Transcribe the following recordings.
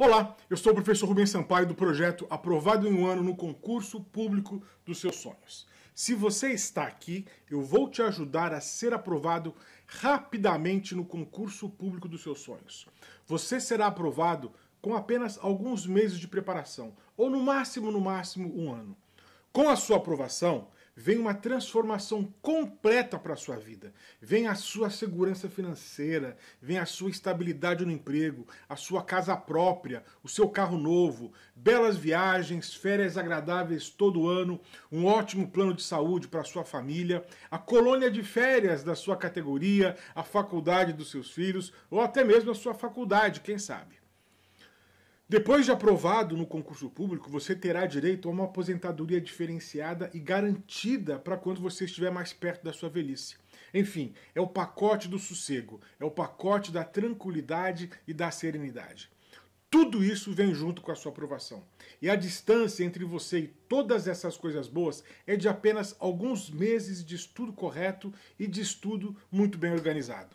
Olá, eu sou o professor Rubens Sampaio do projeto Aprovado em um Ano no Concurso Público dos Seus Sonhos. Se você está aqui, eu vou te ajudar a ser aprovado rapidamente no concurso público dos seus sonhos. Você será aprovado com apenas alguns meses de preparação, ou no máximo, no máximo, um ano. Com a sua aprovação, vem uma transformação completa para a sua vida. Vem a sua segurança financeira, vem a sua estabilidade no emprego, a sua casa própria, o seu carro novo, belas viagens, férias agradáveis todo ano, um ótimo plano de saúde para a sua família, a colônia de férias da sua categoria, a faculdade dos seus filhos ou até mesmo a sua faculdade, quem sabe. Depois de aprovado no concurso público, você terá direito a uma aposentadoria diferenciada e garantida para quando você estiver mais perto da sua velhice. Enfim, é o pacote do sossego, é o pacote da tranquilidade e da serenidade. Tudo isso vem junto com a sua aprovação. E a distância entre você e todas essas coisas boas é de apenas alguns meses de estudo correto e de estudo muito bem organizado.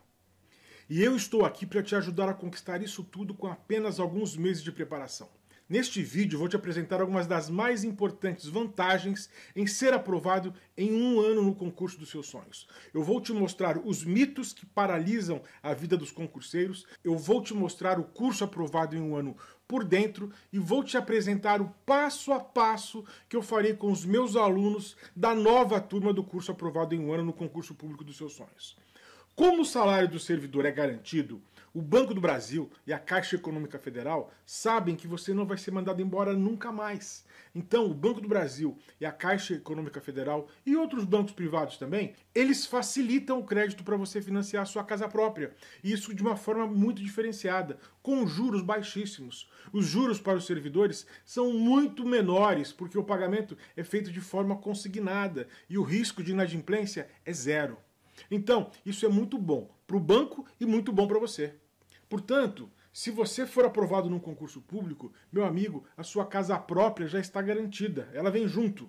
E eu estou aqui para te ajudar a conquistar isso tudo com apenas alguns meses de preparação. Neste vídeo vou te apresentar algumas das mais importantes vantagens em ser aprovado em um ano no concurso dos seus sonhos. Eu vou te mostrar os mitos que paralisam a vida dos concurseiros, eu vou te mostrar o curso aprovado em um ano por dentro e vou te apresentar o passo a passo que eu farei com os meus alunos da nova turma do curso aprovado em um ano no concurso público dos seus sonhos. Como o salário do servidor é garantido, o Banco do Brasil e a Caixa Econômica Federal sabem que você não vai ser mandado embora nunca mais. Então, o Banco do Brasil e a Caixa Econômica Federal e outros bancos privados também, eles facilitam o crédito para você financiar a sua casa própria. E isso de uma forma muito diferenciada, com juros baixíssimos. Os juros para os servidores são muito menores, porque o pagamento é feito de forma consignada e o risco de inadimplência é zero. Então, isso é muito bom para o banco e muito bom para você. Portanto, se você for aprovado num concurso público, meu amigo, a sua casa própria já está garantida, ela vem junto.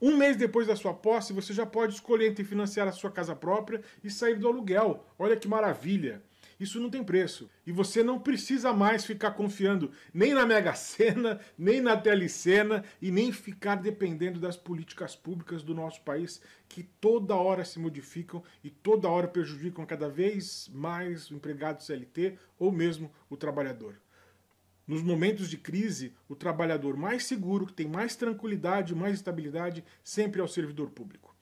Um mês depois da sua posse, você já pode escolher entre financiar a sua casa própria e sair do aluguel. Olha que maravilha! Isso não tem preço. E você não precisa mais ficar confiando nem na Mega Sena, nem na Telecena e nem ficar dependendo das políticas públicas do nosso país que toda hora se modificam e toda hora prejudicam cada vez mais o empregado CLT ou mesmo o trabalhador. Nos momentos de crise, o trabalhador mais seguro, que tem mais tranquilidade, mais estabilidade, sempre é o servidor público.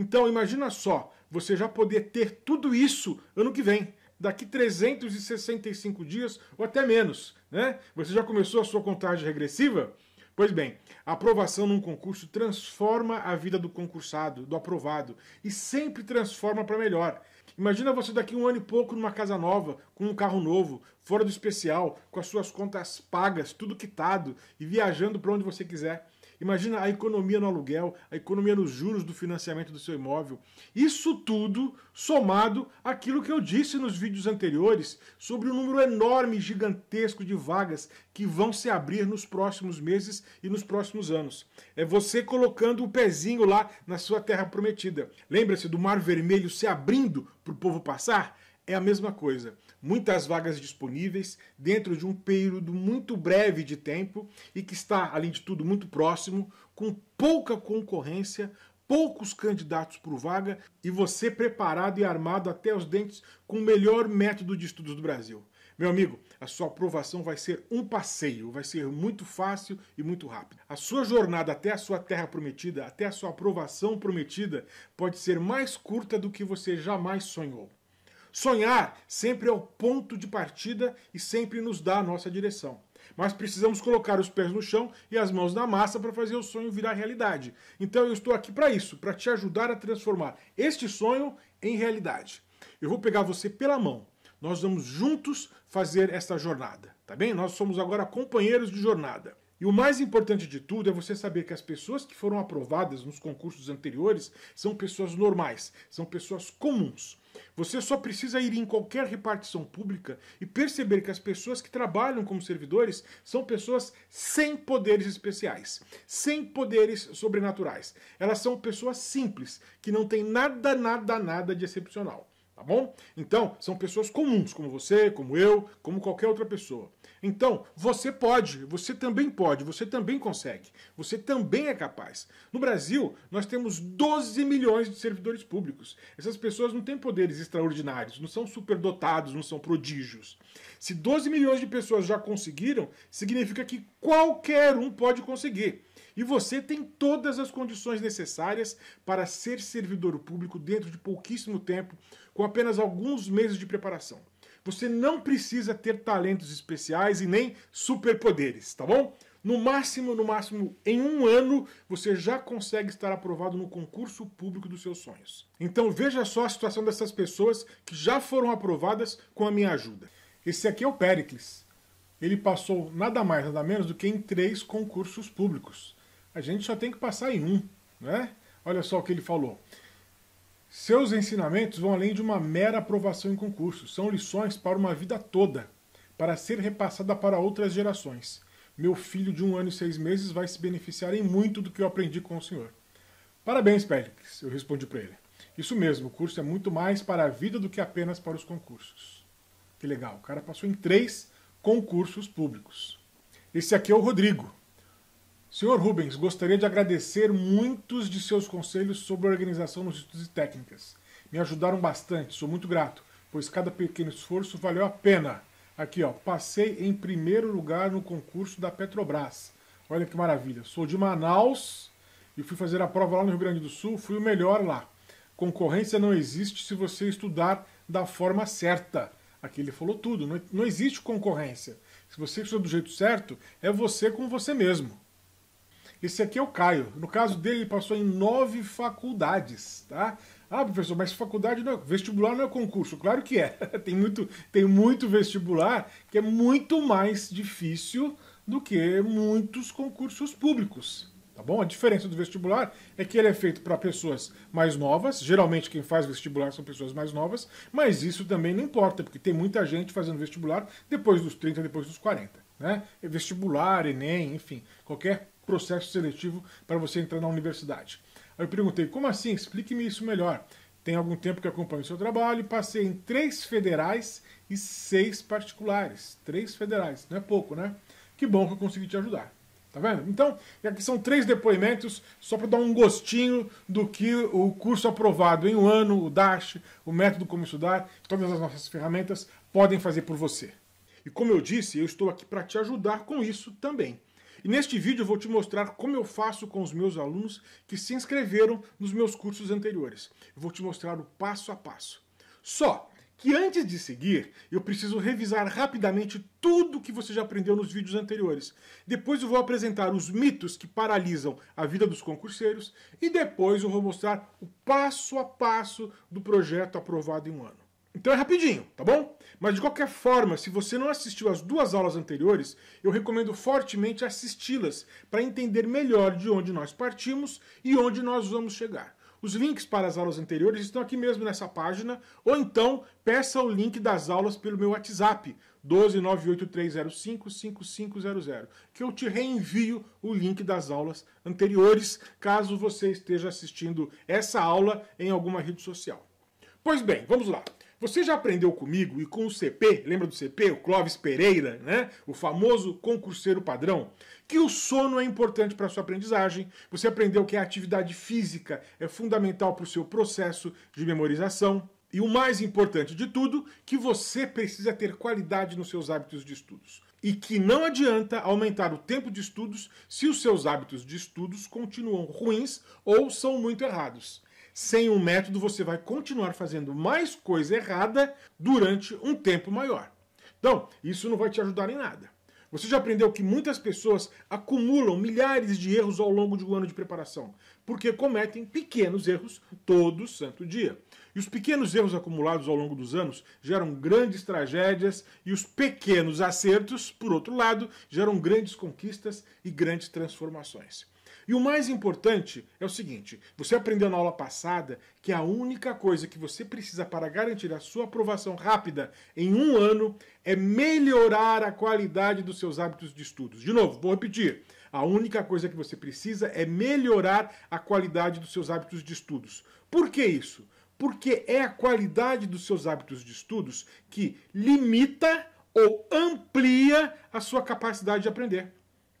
Então, imagina só, você já poder ter tudo isso ano que vem daqui 365 dias ou até menos, né? Você já começou a sua contagem regressiva? Pois bem, a aprovação num concurso transforma a vida do concursado, do aprovado, e sempre transforma para melhor. Imagina você daqui um ano e pouco numa casa nova, com um carro novo, fora do especial, com as suas contas pagas, tudo quitado e viajando para onde você quiser. Imagina a economia no aluguel, a economia nos juros do financiamento do seu imóvel. Isso tudo somado àquilo que eu disse nos vídeos anteriores sobre o número enorme, gigantesco de vagas que vão se abrir nos próximos meses e nos próximos anos. É você colocando o pezinho lá na sua terra prometida. Lembra-se do Mar Vermelho se abrindo para o povo passar? É a mesma coisa muitas vagas disponíveis dentro de um período muito breve de tempo e que está, além de tudo, muito próximo, com pouca concorrência, poucos candidatos por vaga e você preparado e armado até os dentes com o melhor método de estudos do Brasil. Meu amigo, a sua aprovação vai ser um passeio, vai ser muito fácil e muito rápido. A sua jornada até a sua terra prometida, até a sua aprovação prometida, pode ser mais curta do que você jamais sonhou. Sonhar sempre é o ponto de partida e sempre nos dá a nossa direção. Mas precisamos colocar os pés no chão e as mãos na massa para fazer o sonho virar realidade. Então eu estou aqui para isso, para te ajudar a transformar este sonho em realidade. Eu vou pegar você pela mão. Nós vamos juntos fazer esta jornada, tá bem? Nós somos agora companheiros de jornada. E o mais importante de tudo é você saber que as pessoas que foram aprovadas nos concursos anteriores são pessoas normais, são pessoas comuns. Você só precisa ir em qualquer repartição pública e perceber que as pessoas que trabalham como servidores são pessoas sem poderes especiais, sem poderes sobrenaturais. Elas são pessoas simples, que não têm nada, nada, nada de excepcional tá bom? Então, são pessoas comuns, como você, como eu, como qualquer outra pessoa. Então, você pode, você também pode, você também consegue, você também é capaz. No Brasil, nós temos 12 milhões de servidores públicos. Essas pessoas não têm poderes extraordinários, não são superdotados, não são prodígios. Se 12 milhões de pessoas já conseguiram, significa que qualquer um pode conseguir. E você tem todas as condições necessárias para ser servidor público dentro de pouquíssimo tempo, com apenas alguns meses de preparação. Você não precisa ter talentos especiais e nem superpoderes, tá bom? No máximo, no máximo, em um ano, você já consegue estar aprovado no concurso público dos seus sonhos. Então veja só a situação dessas pessoas que já foram aprovadas com a minha ajuda. Esse aqui é o Pericles. Ele passou nada mais, nada menos do que em três concursos públicos a gente só tem que passar em um, né? Olha só o que ele falou. Seus ensinamentos vão além de uma mera aprovação em concurso, são lições para uma vida toda, para ser repassada para outras gerações. Meu filho de um ano e seis meses vai se beneficiar em muito do que eu aprendi com o senhor. Parabéns, Pélix, eu respondi para ele. Isso mesmo, o curso é muito mais para a vida do que apenas para os concursos. Que legal, o cara passou em três concursos públicos. Esse aqui é o Rodrigo. Senhor Rubens, gostaria de agradecer muitos de seus conselhos sobre organização nos estudos e técnicas. Me ajudaram bastante, sou muito grato, pois cada pequeno esforço valeu a pena. Aqui, ó, passei em primeiro lugar no concurso da Petrobras. Olha que maravilha. Sou de Manaus e fui fazer a prova lá no Rio Grande do Sul, fui o melhor lá. Concorrência não existe se você estudar da forma certa. Aqui ele falou tudo, não, não existe concorrência. Se você estudar do jeito certo, é você com você mesmo. Esse aqui é o Caio. No caso dele, ele passou em nove faculdades, tá? Ah, professor, mas faculdade não é, vestibular não é concurso. Claro que é. tem, muito, tem muito vestibular que é muito mais difícil do que muitos concursos públicos. Tá bom? A diferença do vestibular é que ele é feito para pessoas mais novas. Geralmente quem faz vestibular são pessoas mais novas, mas isso também não importa, porque tem muita gente fazendo vestibular depois dos 30, depois dos 40. Né? É vestibular, Enem, enfim, qualquer processo seletivo para você entrar na universidade. Aí eu perguntei, como assim? Explique-me isso melhor. Tem algum tempo que acompanho o seu trabalho e passei em três federais e seis particulares. Três federais, não é pouco, né? Que bom que eu consegui te ajudar. Tá vendo? Então, aqui são três depoimentos só para dar um gostinho do que o curso aprovado em um ano, o DASH, o método como estudar, todas as nossas ferramentas podem fazer por você. E como eu disse, eu estou aqui para te ajudar com isso também. E neste vídeo eu vou te mostrar como eu faço com os meus alunos que se inscreveram nos meus cursos anteriores. Eu vou te mostrar o passo a passo. Só que antes de seguir, eu preciso revisar rapidamente tudo que você já aprendeu nos vídeos anteriores. Depois eu vou apresentar os mitos que paralisam a vida dos concurseiros e depois eu vou mostrar o passo a passo do projeto aprovado em um ano. Então é rapidinho, tá bom? Mas de qualquer forma, se você não assistiu as duas aulas anteriores, eu recomendo fortemente assisti-las para entender melhor de onde nós partimos e onde nós vamos chegar. Os links para as aulas anteriores estão aqui mesmo nessa página, ou então peça o link das aulas pelo meu WhatsApp, 12983055500, que eu te reenvio o link das aulas anteriores, caso você esteja assistindo essa aula em alguma rede social. Pois bem, vamos lá. Você já aprendeu comigo e com o CP, lembra do CP, o Clóvis Pereira, né? O famoso concurseiro padrão, que o sono é importante para sua aprendizagem. Você aprendeu que a atividade física é fundamental para o seu processo de memorização. E o mais importante de tudo, que você precisa ter qualidade nos seus hábitos de estudos. E que não adianta aumentar o tempo de estudos se os seus hábitos de estudos continuam ruins ou são muito errados. Sem um método, você vai continuar fazendo mais coisa errada durante um tempo maior. Então, isso não vai te ajudar em nada. Você já aprendeu que muitas pessoas acumulam milhares de erros ao longo de um ano de preparação, porque cometem pequenos erros todo santo dia. E os pequenos erros acumulados ao longo dos anos geram grandes tragédias, e os pequenos acertos, por outro lado, geram grandes conquistas e grandes transformações. E o mais importante é o seguinte: você aprendeu na aula passada que a única coisa que você precisa para garantir a sua aprovação rápida em um ano é melhorar a qualidade dos seus hábitos de estudos. De novo, vou repetir. A única coisa que você precisa é melhorar a qualidade dos seus hábitos de estudos. Por que isso? Porque é a qualidade dos seus hábitos de estudos que limita ou amplia a sua capacidade de aprender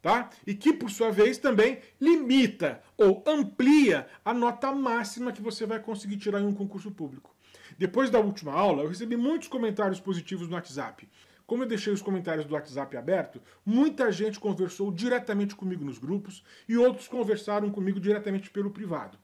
tá? E que por sua vez também limita ou amplia a nota máxima que você vai conseguir tirar em um concurso público. Depois da última aula, eu recebi muitos comentários positivos no WhatsApp. Como eu deixei os comentários do WhatsApp aberto, muita gente conversou diretamente comigo nos grupos e outros conversaram comigo diretamente pelo privado.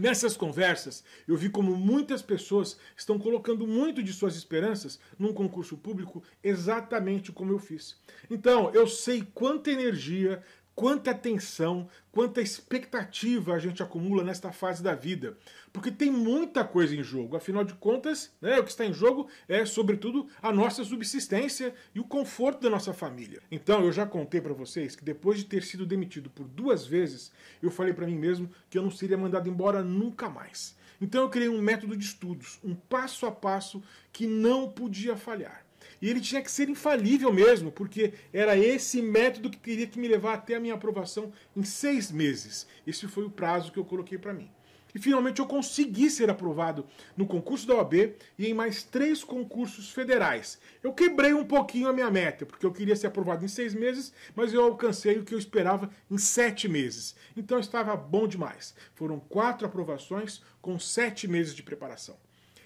Nessas conversas, eu vi como muitas pessoas estão colocando muito de suas esperanças num concurso público exatamente como eu fiz. Então, eu sei quanta energia, quanta atenção quanta expectativa a gente acumula nesta fase da vida porque tem muita coisa em jogo. Afinal de contas, né, o que está em jogo é, sobretudo, a nossa subsistência e o conforto da nossa família. Então, eu já contei para vocês que depois de ter sido demitido por duas vezes, eu falei para mim mesmo que eu não seria mandado embora nunca mais. Então, eu criei um método de estudos, um passo a passo que não podia falhar. E ele tinha que ser infalível mesmo, porque era esse método que teria que me levar até a minha aprovação em seis meses. Esse foi o prazo que eu coloquei para mim e finalmente eu consegui ser aprovado no concurso da OAB e em mais três concursos federais. Eu quebrei um pouquinho a minha meta, porque eu queria ser aprovado em seis meses, mas eu alcancei o que eu esperava em sete meses. Então estava bom demais. Foram quatro aprovações com sete meses de preparação.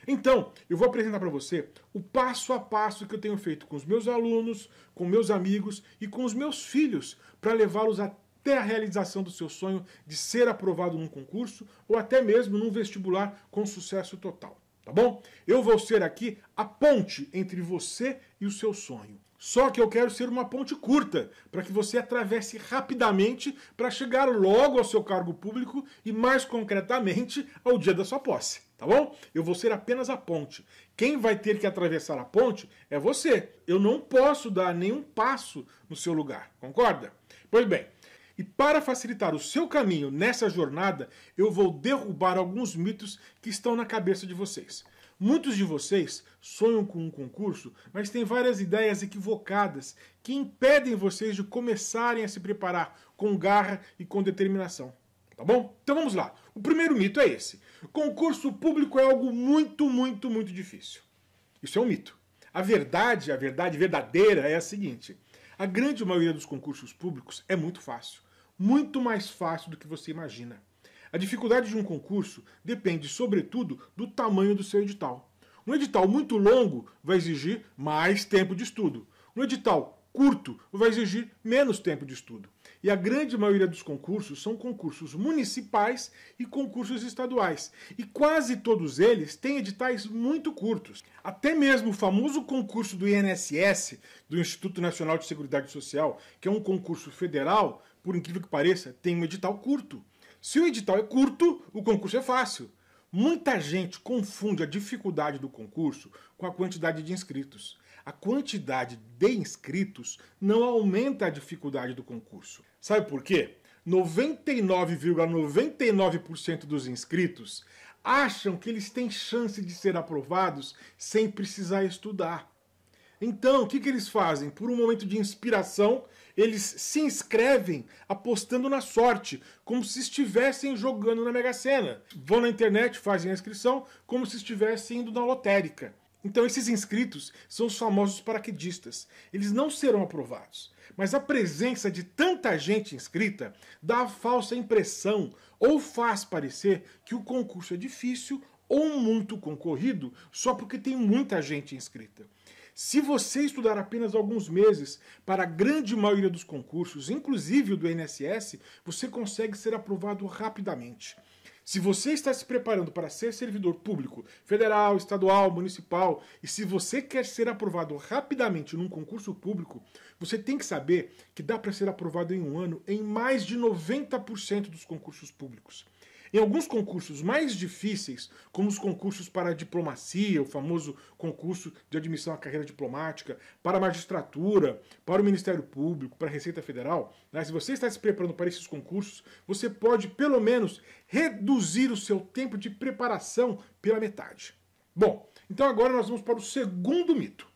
Então, eu vou apresentar para você o passo a passo que eu tenho feito com os meus alunos, com meus amigos e com os meus filhos para levá-los a até a realização do seu sonho de ser aprovado num concurso ou até mesmo num vestibular com sucesso total, tá bom? Eu vou ser aqui a ponte entre você e o seu sonho. Só que eu quero ser uma ponte curta, para que você atravesse rapidamente para chegar logo ao seu cargo público e mais concretamente ao dia da sua posse, tá bom? Eu vou ser apenas a ponte. Quem vai ter que atravessar a ponte é você. Eu não posso dar nenhum passo no seu lugar, concorda? Pois bem, e para facilitar o seu caminho nessa jornada, eu vou derrubar alguns mitos que estão na cabeça de vocês. Muitos de vocês sonham com um concurso, mas têm várias ideias equivocadas que impedem vocês de começarem a se preparar com garra e com determinação. Tá bom? Então vamos lá. O primeiro mito é esse: concurso público é algo muito, muito, muito difícil. Isso é um mito. A verdade, a verdade verdadeira é a seguinte: a grande maioria dos concursos públicos é muito fácil muito mais fácil do que você imagina. A dificuldade de um concurso depende, sobretudo, do tamanho do seu edital. Um edital muito longo vai exigir mais tempo de estudo. Um edital curto vai exigir menos tempo de estudo. E a grande maioria dos concursos são concursos municipais e concursos estaduais. E quase todos eles têm editais muito curtos. Até mesmo o famoso concurso do INSS, do Instituto Nacional de Seguridade Social, que é um concurso federal, por incrível que pareça, tem um edital curto. Se o edital é curto, o concurso é fácil. Muita gente confunde a dificuldade do concurso com a quantidade de inscritos. A quantidade de inscritos não aumenta a dificuldade do concurso. Sabe por quê? 99,99% ,99 dos inscritos acham que eles têm chance de ser aprovados sem precisar estudar. Então, o que, que eles fazem? Por um momento de inspiração, eles se inscrevem apostando na sorte, como se estivessem jogando na Mega Sena. Vão na internet, fazem a inscrição, como se estivessem indo na lotérica. Então, esses inscritos são os famosos paraquedistas. Eles não serão aprovados. Mas a presença de tanta gente inscrita dá a falsa impressão ou faz parecer que o concurso é difícil ou muito concorrido só porque tem muita gente inscrita. Se você estudar apenas alguns meses para a grande maioria dos concursos, inclusive o do INSS, você consegue ser aprovado rapidamente. Se você está se preparando para ser servidor público, federal, estadual, municipal, e se você quer ser aprovado rapidamente num concurso público, você tem que saber que dá para ser aprovado em um ano em mais de 90% dos concursos públicos. Em alguns concursos mais difíceis, como os concursos para a diplomacia, o famoso concurso de admissão à carreira diplomática, para a magistratura, para o Ministério Público, para a Receita Federal, né? se você está se preparando para esses concursos, você pode pelo menos reduzir o seu tempo de preparação pela metade. Bom, então agora nós vamos para o segundo mito.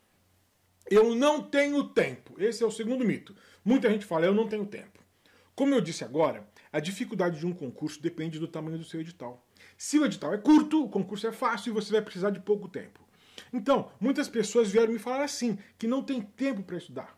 Eu não tenho tempo. Esse é o segundo mito. Muita gente fala, eu não tenho tempo. Como eu disse agora, a dificuldade de um concurso depende do tamanho do seu edital. Se o edital é curto, o concurso é fácil e você vai precisar de pouco tempo. Então, muitas pessoas vieram me falar assim, que não tem tempo para estudar.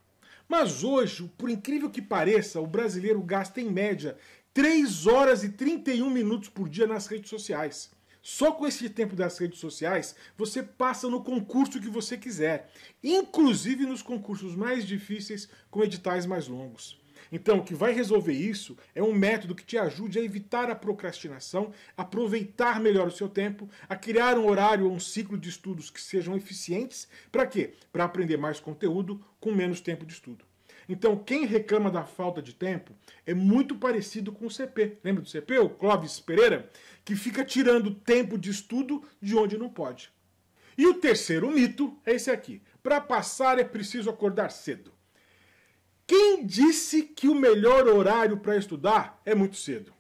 Mas hoje, por incrível que pareça, o brasileiro gasta em média 3 horas e 31 minutos por dia nas redes sociais. Só com esse tempo das redes sociais, você passa no concurso que você quiser, inclusive nos concursos mais difíceis com editais mais longos. Então, o que vai resolver isso é um método que te ajude a evitar a procrastinação, aproveitar melhor o seu tempo, a criar um horário ou um ciclo de estudos que sejam eficientes. Para quê? Para aprender mais conteúdo com menos tempo de estudo. Então, quem reclama da falta de tempo é muito parecido com o CP. Lembra do CP, o Clóvis Pereira? Que fica tirando tempo de estudo de onde não pode. E o terceiro mito é esse aqui. Para passar é preciso acordar cedo. Quem disse que o melhor horário para estudar é muito cedo?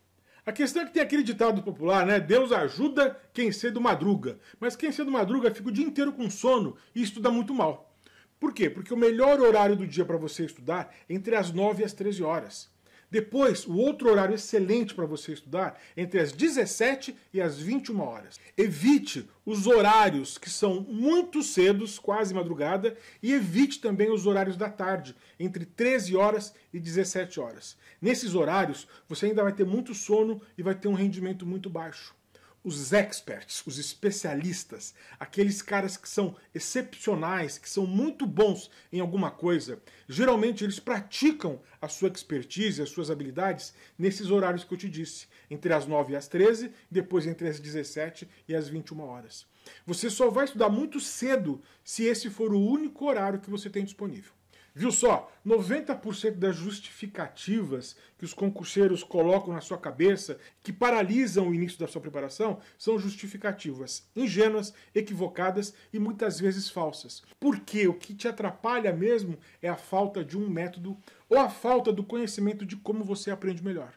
A questão é que tem aquele ditado popular, né? Deus ajuda quem cedo madruga. Mas quem cedo madruga fica o dia inteiro com sono e estuda muito mal. Por quê? Porque o melhor horário do dia para você estudar é entre as 9 e as 13 horas. Depois, o outro horário excelente para você estudar é entre as 17 e as 21 horas. Evite os horários que são muito cedos, quase madrugada, e evite também os horários da tarde, entre 13 horas e 17 horas. Nesses horários, você ainda vai ter muito sono e vai ter um rendimento muito baixo os experts, os especialistas, aqueles caras que são excepcionais, que são muito bons em alguma coisa, geralmente eles praticam a sua expertise, as suas habilidades nesses horários que eu te disse, entre as 9 e as 13, depois entre as 17 e as 21 horas. Você só vai estudar muito cedo se esse for o único horário que você tem disponível. Viu só? 90% das justificativas que os concurseiros colocam na sua cabeça, que paralisam o início da sua preparação, são justificativas ingênuas, equivocadas e muitas vezes falsas. Porque o que te atrapalha mesmo é a falta de um método ou a falta do conhecimento de como você aprende melhor.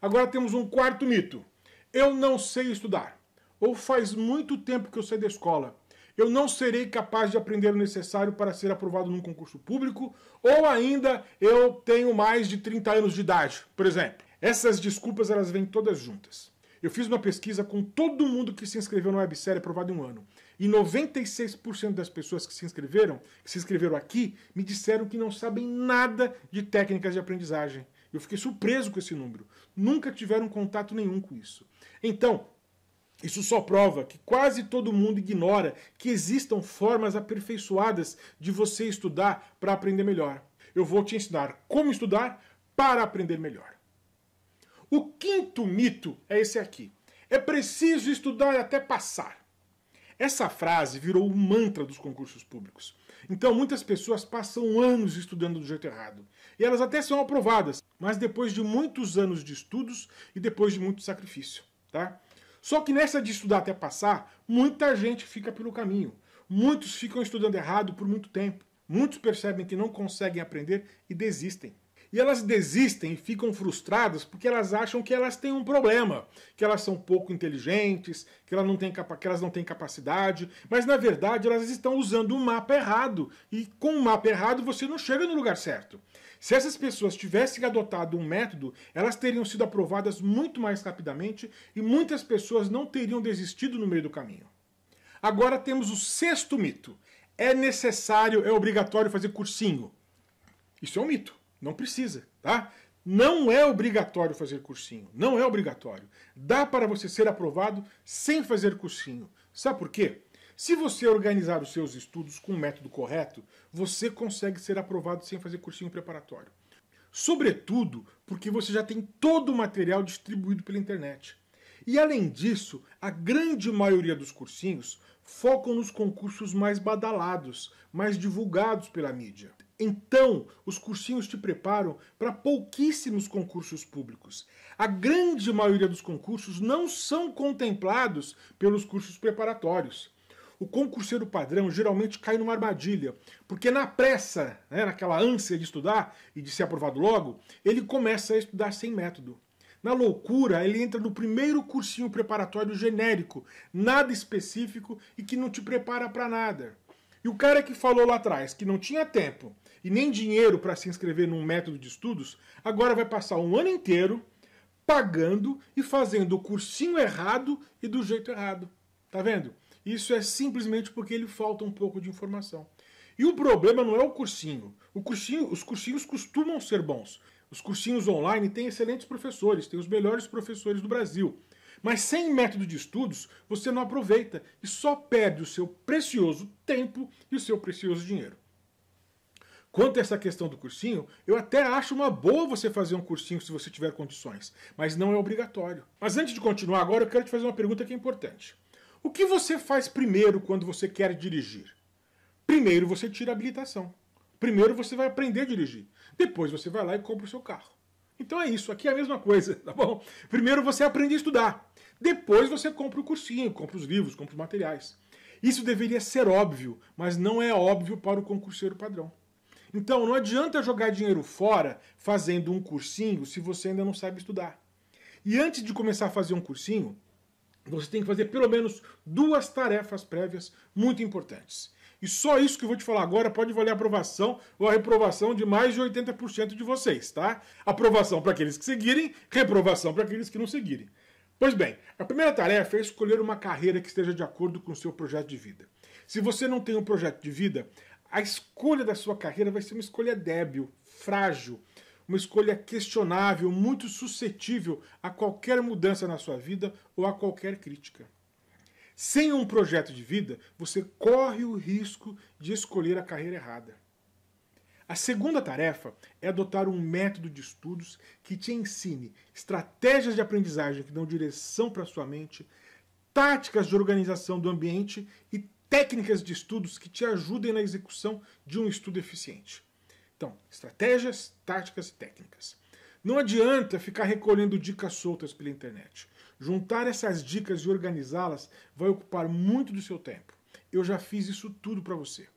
Agora temos um quarto mito. Eu não sei estudar. Ou faz muito tempo que eu saí da escola eu não serei capaz de aprender o necessário para ser aprovado num concurso público, ou ainda eu tenho mais de 30 anos de idade, por exemplo. Essas desculpas elas vêm todas juntas. Eu fiz uma pesquisa com todo mundo que se inscreveu na websérie aprovado em um ano. E 96% das pessoas que se inscreveram, que se inscreveram aqui, me disseram que não sabem nada de técnicas de aprendizagem. Eu fiquei surpreso com esse número. Nunca tiveram contato nenhum com isso. Então, isso só prova que quase todo mundo ignora que existam formas aperfeiçoadas de você estudar para aprender melhor. Eu vou te ensinar como estudar para aprender melhor. O quinto mito é esse aqui. É preciso estudar até passar. Essa frase virou o mantra dos concursos públicos. Então muitas pessoas passam anos estudando do jeito errado. E elas até são aprovadas, mas depois de muitos anos de estudos e depois de muito sacrifício, tá? Só que nessa de estudar até passar, muita gente fica pelo caminho. Muitos ficam estudando errado por muito tempo. Muitos percebem que não conseguem aprender e desistem. E elas desistem e ficam frustradas porque elas acham que elas têm um problema, que elas são pouco inteligentes, que elas não têm, que elas não têm capacidade, mas na verdade elas estão usando o mapa errado. E com o mapa errado você não chega no lugar certo. Se essas pessoas tivessem adotado um método, elas teriam sido aprovadas muito mais rapidamente e muitas pessoas não teriam desistido no meio do caminho. Agora temos o sexto mito. É necessário, é obrigatório fazer cursinho. Isso é um mito. Não precisa, tá? Não é obrigatório fazer cursinho. Não é obrigatório. Dá para você ser aprovado sem fazer cursinho. Sabe por quê? Se você organizar os seus estudos com o método correto, você consegue ser aprovado sem fazer cursinho preparatório. Sobretudo porque você já tem todo o material distribuído pela internet. E além disso, a grande maioria dos cursinhos focam nos concursos mais badalados, mais divulgados pela mídia. Então, os cursinhos te preparam para pouquíssimos concursos públicos. A grande maioria dos concursos não são contemplados pelos cursos preparatórios o concurseiro padrão geralmente cai numa armadilha, porque na pressa, né, naquela ânsia de estudar e de ser aprovado logo, ele começa a estudar sem método. Na loucura, ele entra no primeiro cursinho preparatório genérico, nada específico e que não te prepara para nada. E o cara que falou lá atrás que não tinha tempo e nem dinheiro para se inscrever num método de estudos, agora vai passar um ano inteiro pagando e fazendo o cursinho errado e do jeito errado. Tá vendo? Isso é simplesmente porque ele falta um pouco de informação. E o problema não é o cursinho. O cursinho, os cursinhos costumam ser bons. Os cursinhos online têm excelentes professores, têm os melhores professores do Brasil. Mas sem método de estudos, você não aproveita e só perde o seu precioso tempo e o seu precioso dinheiro. Quanto a essa questão do cursinho, eu até acho uma boa você fazer um cursinho se você tiver condições, mas não é obrigatório. Mas antes de continuar agora, eu quero te fazer uma pergunta que é importante. O que você faz primeiro quando você quer dirigir? Primeiro você tira a habilitação. Primeiro você vai aprender a dirigir. Depois você vai lá e compra o seu carro. Então é isso, aqui é a mesma coisa, tá bom? Primeiro você aprende a estudar. Depois você compra o cursinho, compra os livros, compra os materiais. Isso deveria ser óbvio, mas não é óbvio para o concurseiro padrão. Então não adianta jogar dinheiro fora fazendo um cursinho se você ainda não sabe estudar. E antes de começar a fazer um cursinho, você tem que fazer pelo menos duas tarefas prévias muito importantes. E só isso que eu vou te falar agora pode valer a aprovação ou a reprovação de mais de 80% de vocês, tá? Aprovação para aqueles que seguirem, reprovação para aqueles que não seguirem. Pois bem, a primeira tarefa é escolher uma carreira que esteja de acordo com o seu projeto de vida. Se você não tem um projeto de vida, a escolha da sua carreira vai ser uma escolha débil, frágil, uma escolha questionável, muito suscetível a qualquer mudança na sua vida ou a qualquer crítica. Sem um projeto de vida, você corre o risco de escolher a carreira errada. A segunda tarefa é adotar um método de estudos que te ensine estratégias de aprendizagem que dão direção para sua mente, táticas de organização do ambiente e técnicas de estudos que te ajudem na execução de um estudo eficiente. Então, estratégias, táticas e técnicas. Não adianta ficar recolhendo dicas soltas pela internet. Juntar essas dicas e organizá-las vai ocupar muito do seu tempo. Eu já fiz isso tudo para você.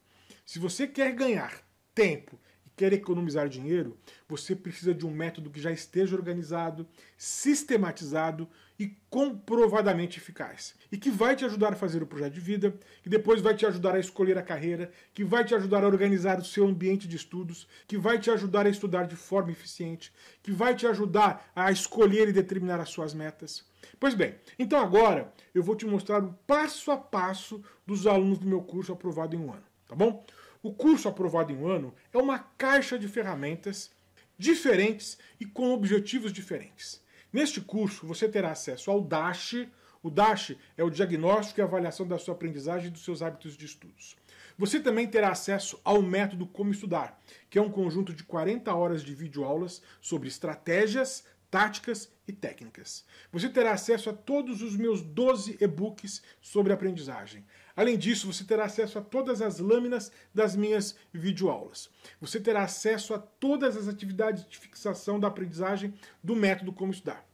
Se você quer ganhar tempo e quer economizar dinheiro, você precisa de um método que já esteja organizado, sistematizado, e comprovadamente eficaz. E que vai te ajudar a fazer o projeto de vida, que depois vai te ajudar a escolher a carreira, que vai te ajudar a organizar o seu ambiente de estudos, que vai te ajudar a estudar de forma eficiente, que vai te ajudar a escolher e determinar as suas metas. Pois bem, então agora eu vou te mostrar o passo a passo dos alunos do meu curso aprovado em um ano, tá bom? O curso aprovado em um ano é uma caixa de ferramentas diferentes e com objetivos diferentes. Neste curso, você terá acesso ao DASH. O DASH é o diagnóstico e avaliação da sua aprendizagem e dos seus hábitos de estudos. Você também terá acesso ao método Como Estudar, que é um conjunto de 40 horas de videoaulas sobre estratégias, táticas e técnicas. Você terá acesso a todos os meus 12 e-books sobre aprendizagem. Além disso, você terá acesso a todas as lâminas das minhas videoaulas. Você terá acesso a todas as atividades de fixação da aprendizagem do método Como Estudar.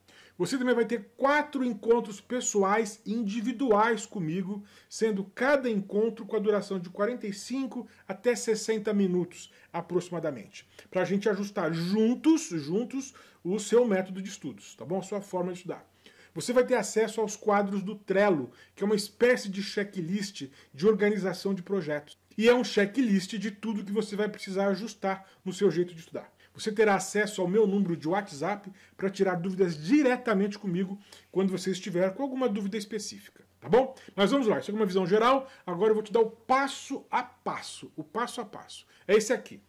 Você também vai ter quatro encontros pessoais individuais comigo, sendo cada encontro com a duração de 45 até 60 minutos aproximadamente, para a gente ajustar juntos, juntos o seu método de estudos, tá bom? A sua forma de estudar. Você vai ter acesso aos quadros do Trello, que é uma espécie de checklist de organização de projetos. E é um checklist de tudo que você vai precisar ajustar no seu jeito de estudar. Você terá acesso ao meu número de WhatsApp para tirar dúvidas diretamente comigo quando você estiver com alguma dúvida específica, tá bom? Mas vamos lá, isso é uma visão geral. Agora eu vou te dar o passo a passo, o passo a passo. É esse aqui.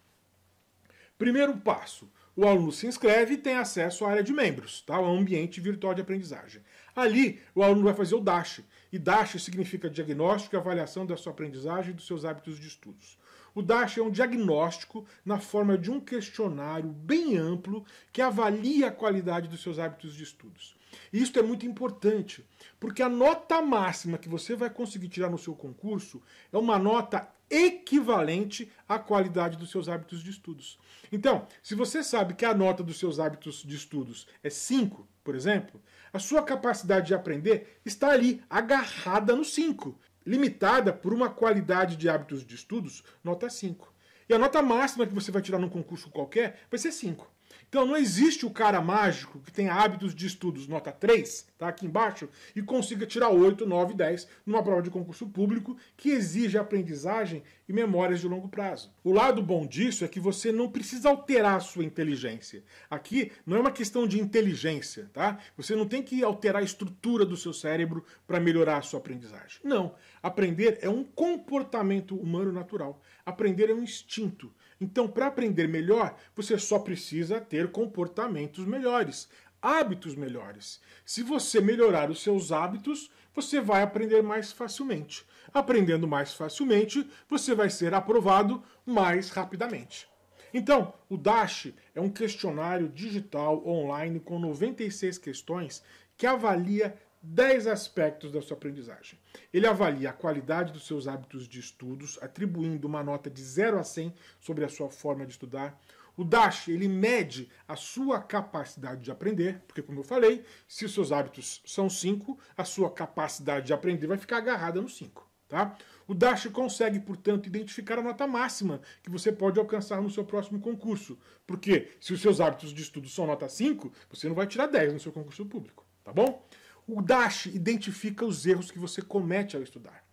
Primeiro passo, o aluno se inscreve e tem acesso à área de membros, tá? ao ambiente virtual de aprendizagem. Ali, o aluno vai fazer o DASH, e DASH significa diagnóstico e avaliação da sua aprendizagem e dos seus hábitos de estudos. O DASH é um diagnóstico na forma de um questionário bem amplo que avalia a qualidade dos seus hábitos de estudos. E isso é muito importante, porque a nota máxima que você vai conseguir tirar no seu concurso é uma nota equivalente à qualidade dos seus hábitos de estudos. Então, se você sabe que a nota dos seus hábitos de estudos é 5, por exemplo, a sua capacidade de aprender está ali agarrada no 5 limitada por uma qualidade de hábitos de estudos, nota 5. E a nota máxima que você vai tirar num concurso qualquer vai ser 5. Então não existe o cara mágico que tem hábitos de estudos nota 3, tá aqui embaixo, e consiga tirar 8, 9, 10 numa prova de concurso público que exige aprendizagem e memórias de longo prazo. O lado bom disso é que você não precisa alterar a sua inteligência. Aqui não é uma questão de inteligência, tá? Você não tem que alterar a estrutura do seu cérebro para melhorar a sua aprendizagem. Não. Aprender é um comportamento humano natural. Aprender é um instinto. Então, para aprender melhor, você só precisa ter comportamentos melhores, hábitos melhores. Se você melhorar os seus hábitos, você vai aprender mais facilmente. Aprendendo mais facilmente, você vai ser aprovado mais rapidamente. Então, o DASH é um questionário digital online com 96 questões que avalia 10 aspectos da sua aprendizagem. Ele avalia a qualidade dos seus hábitos de estudos, atribuindo uma nota de 0 a 100 sobre a sua forma de estudar. O DASH, ele mede a sua capacidade de aprender, porque como eu falei, se os seus hábitos são 5, a sua capacidade de aprender vai ficar agarrada no 5. Tá? O DASH consegue, portanto, identificar a nota máxima que você pode alcançar no seu próximo concurso. Porque se os seus hábitos de estudo são nota 5, você não vai tirar 10 no seu concurso público, tá bom? O DASH identifica os erros que você comete ao estudar.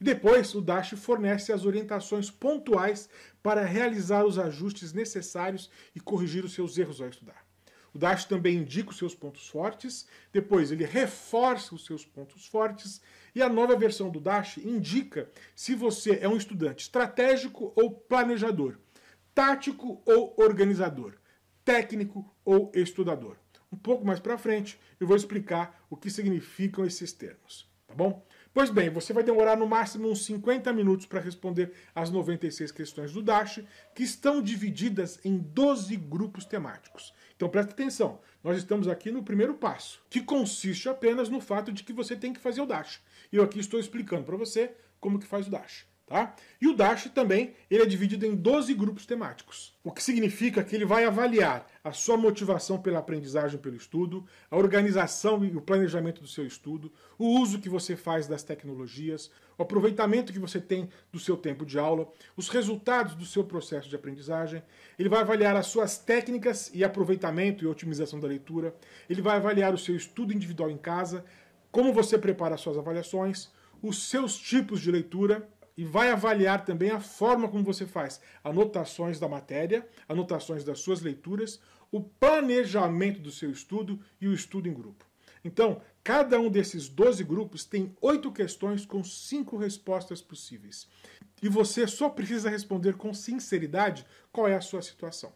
E depois, o DASH fornece as orientações pontuais para realizar os ajustes necessários e corrigir os seus erros ao estudar. O DASH também indica os seus pontos fortes, depois ele reforça os seus pontos fortes, e a nova versão do DASH indica se você é um estudante estratégico ou planejador, tático ou organizador, técnico ou estudador um pouco mais para frente eu vou explicar o que significam esses termos, tá bom? Pois bem, você vai demorar no máximo uns 50 minutos para responder as 96 questões do DASH, que estão divididas em 12 grupos temáticos. Então presta atenção, nós estamos aqui no primeiro passo, que consiste apenas no fato de que você tem que fazer o DASH. Eu aqui estou explicando para você como que faz o DASH. Tá? E o Dash também ele é dividido em 12 grupos temáticos, o que significa que ele vai avaliar a sua motivação pela aprendizagem, pelo estudo, a organização e o planejamento do seu estudo, o uso que você faz das tecnologias, o aproveitamento que você tem do seu tempo de aula, os resultados do seu processo de aprendizagem, ele vai avaliar as suas técnicas e aproveitamento e otimização da leitura, ele vai avaliar o seu estudo individual em casa, como você prepara suas avaliações, os seus tipos de leitura e vai avaliar também a forma como você faz anotações da matéria, anotações das suas leituras, o planejamento do seu estudo e o estudo em grupo. Então, cada um desses 12 grupos tem oito questões com cinco respostas possíveis. E você só precisa responder com sinceridade qual é a sua situação.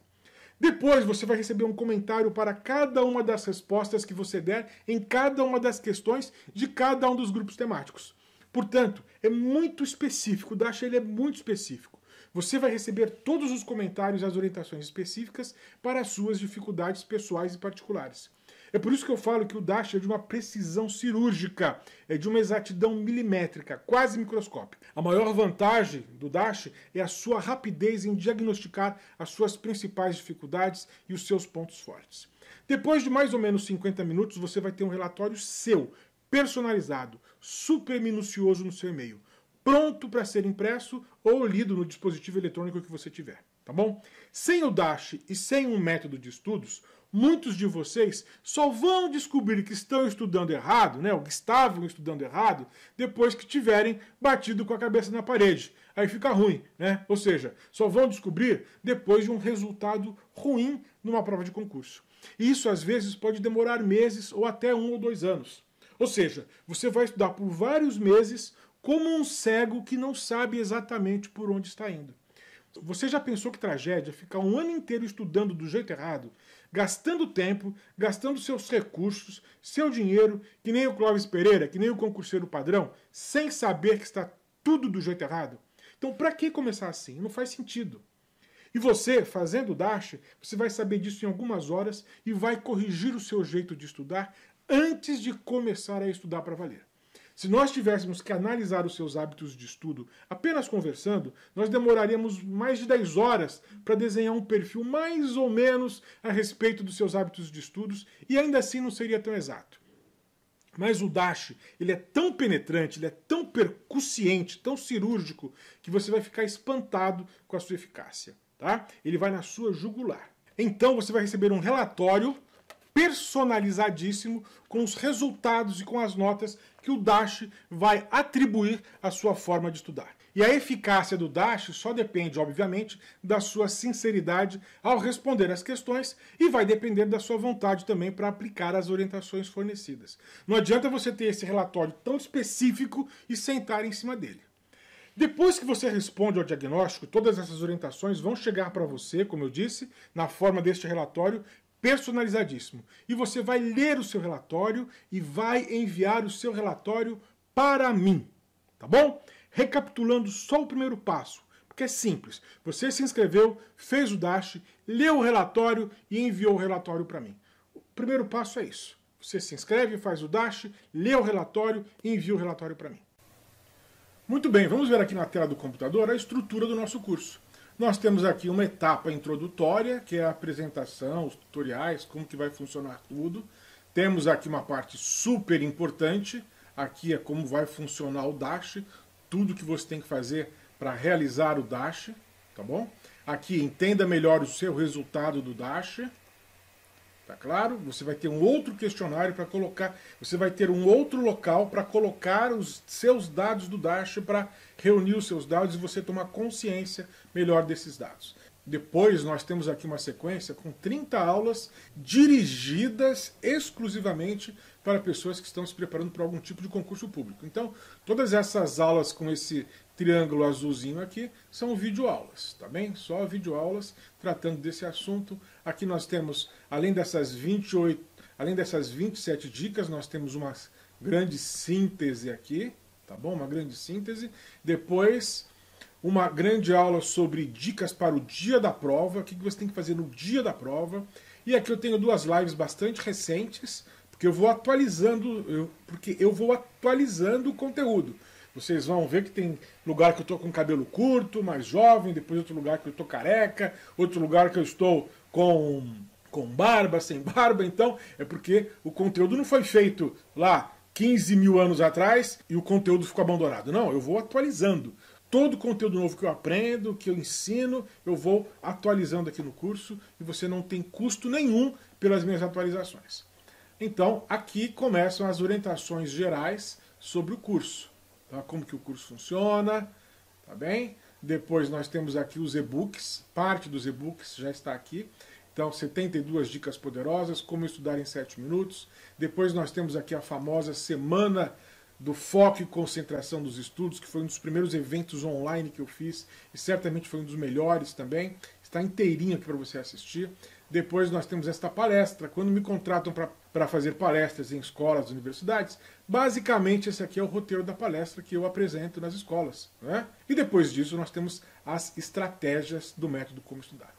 Depois você vai receber um comentário para cada uma das respostas que você der em cada uma das questões de cada um dos grupos temáticos. Portanto, é muito específico, o Dash ele é muito específico. Você vai receber todos os comentários e as orientações específicas para as suas dificuldades pessoais e particulares. É por isso que eu falo que o Dash é de uma precisão cirúrgica, é de uma exatidão milimétrica, quase microscópica. A maior vantagem do Dash é a sua rapidez em diagnosticar as suas principais dificuldades e os seus pontos fortes. Depois de mais ou menos 50 minutos, você vai ter um relatório seu, personalizado, super minucioso no seu e-mail, pronto para ser impresso ou lido no dispositivo eletrônico que você tiver, tá bom? Sem o DASH e sem um método de estudos, muitos de vocês só vão descobrir que estão estudando errado, né, ou que estavam estudando errado, depois que tiverem batido com a cabeça na parede. Aí fica ruim, né? Ou seja, só vão descobrir depois de um resultado ruim numa prova de concurso. E isso às vezes pode demorar meses ou até um ou dois anos. Ou seja, você vai estudar por vários meses como um cego que não sabe exatamente por onde está indo. Você já pensou que tragédia ficar um ano inteiro estudando do jeito errado, gastando tempo, gastando seus recursos, seu dinheiro, que nem o Clóvis Pereira, que nem o concurseiro padrão, sem saber que está tudo do jeito errado? Então, para que começar assim? Não faz sentido. E você, fazendo o dash, você vai saber disso em algumas horas e vai corrigir o seu jeito de estudar antes de começar a estudar para valer. Se nós tivéssemos que analisar os seus hábitos de estudo apenas conversando, nós demoraríamos mais de 10 horas para desenhar um perfil mais ou menos a respeito dos seus hábitos de estudos e ainda assim não seria tão exato. Mas o Dash, ele é tão penetrante, ele é tão percussiente, tão cirúrgico, que você vai ficar espantado com a sua eficácia, tá? Ele vai na sua jugular. Então você vai receber um relatório personalizadíssimo com os resultados e com as notas que o Dash vai atribuir à sua forma de estudar. E a eficácia do Dash só depende, obviamente, da sua sinceridade ao responder as questões e vai depender da sua vontade também para aplicar as orientações fornecidas. Não adianta você ter esse relatório tão específico e sentar em cima dele. Depois que você responde ao diagnóstico, todas essas orientações vão chegar para você, como eu disse, na forma deste relatório, personalizadíssimo. E você vai ler o seu relatório e vai enviar o seu relatório para mim, tá bom? Recapitulando só o primeiro passo, porque é simples. Você se inscreveu, fez o dash, leu o relatório e enviou o relatório para mim. O primeiro passo é isso. Você se inscreve, faz o dash, lê o relatório e envia o relatório para mim. Muito bem, vamos ver aqui na tela do computador a estrutura do nosso curso. Nós temos aqui uma etapa introdutória, que é a apresentação, os tutoriais, como que vai funcionar tudo. Temos aqui uma parte super importante, aqui é como vai funcionar o Dash, tudo que você tem que fazer para realizar o Dash, tá bom? Aqui, entenda melhor o seu resultado do Dash. Tá claro? Você vai ter um outro questionário para colocar, você vai ter um outro local para colocar os seus dados do Dash para reunir os seus dados e você tomar consciência melhor desses dados. Depois nós temos aqui uma sequência com 30 aulas dirigidas exclusivamente para pessoas que estão se preparando para algum tipo de concurso público. Então, todas essas aulas com esse triângulo azulzinho aqui são videoaulas, tá bem? Só videoaulas tratando desse assunto. Aqui nós temos Além dessas 28, além dessas 27 dicas, nós temos uma grande síntese aqui, tá bom? Uma grande síntese. Depois, uma grande aula sobre dicas para o dia da prova, o que você tem que fazer no dia da prova. E aqui eu tenho duas lives bastante recentes, porque eu vou atualizando, eu, porque eu vou atualizando o conteúdo. Vocês vão ver que tem lugar que eu estou com cabelo curto, mais jovem, depois outro lugar que eu estou careca, outro lugar que eu estou com com barba, sem barba, então é porque o conteúdo não foi feito lá 15 mil anos atrás e o conteúdo ficou abandonado. Não, eu vou atualizando. Todo conteúdo novo que eu aprendo, que eu ensino, eu vou atualizando aqui no curso e você não tem custo nenhum pelas minhas atualizações. Então, aqui começam as orientações gerais sobre o curso. Tá? Como que o curso funciona, tá bem? Depois nós temos aqui os e-books, parte dos e-books já está aqui. Então, 72 dicas poderosas, como estudar em 7 minutos. Depois nós temos aqui a famosa semana do foco e concentração dos estudos, que foi um dos primeiros eventos online que eu fiz e certamente foi um dos melhores também. Está inteirinho aqui para você assistir. Depois nós temos esta palestra. Quando me contratam para fazer palestras em escolas, universidades, basicamente esse aqui é o roteiro da palestra que eu apresento nas escolas. Né? E depois disso nós temos as estratégias do método como estudar.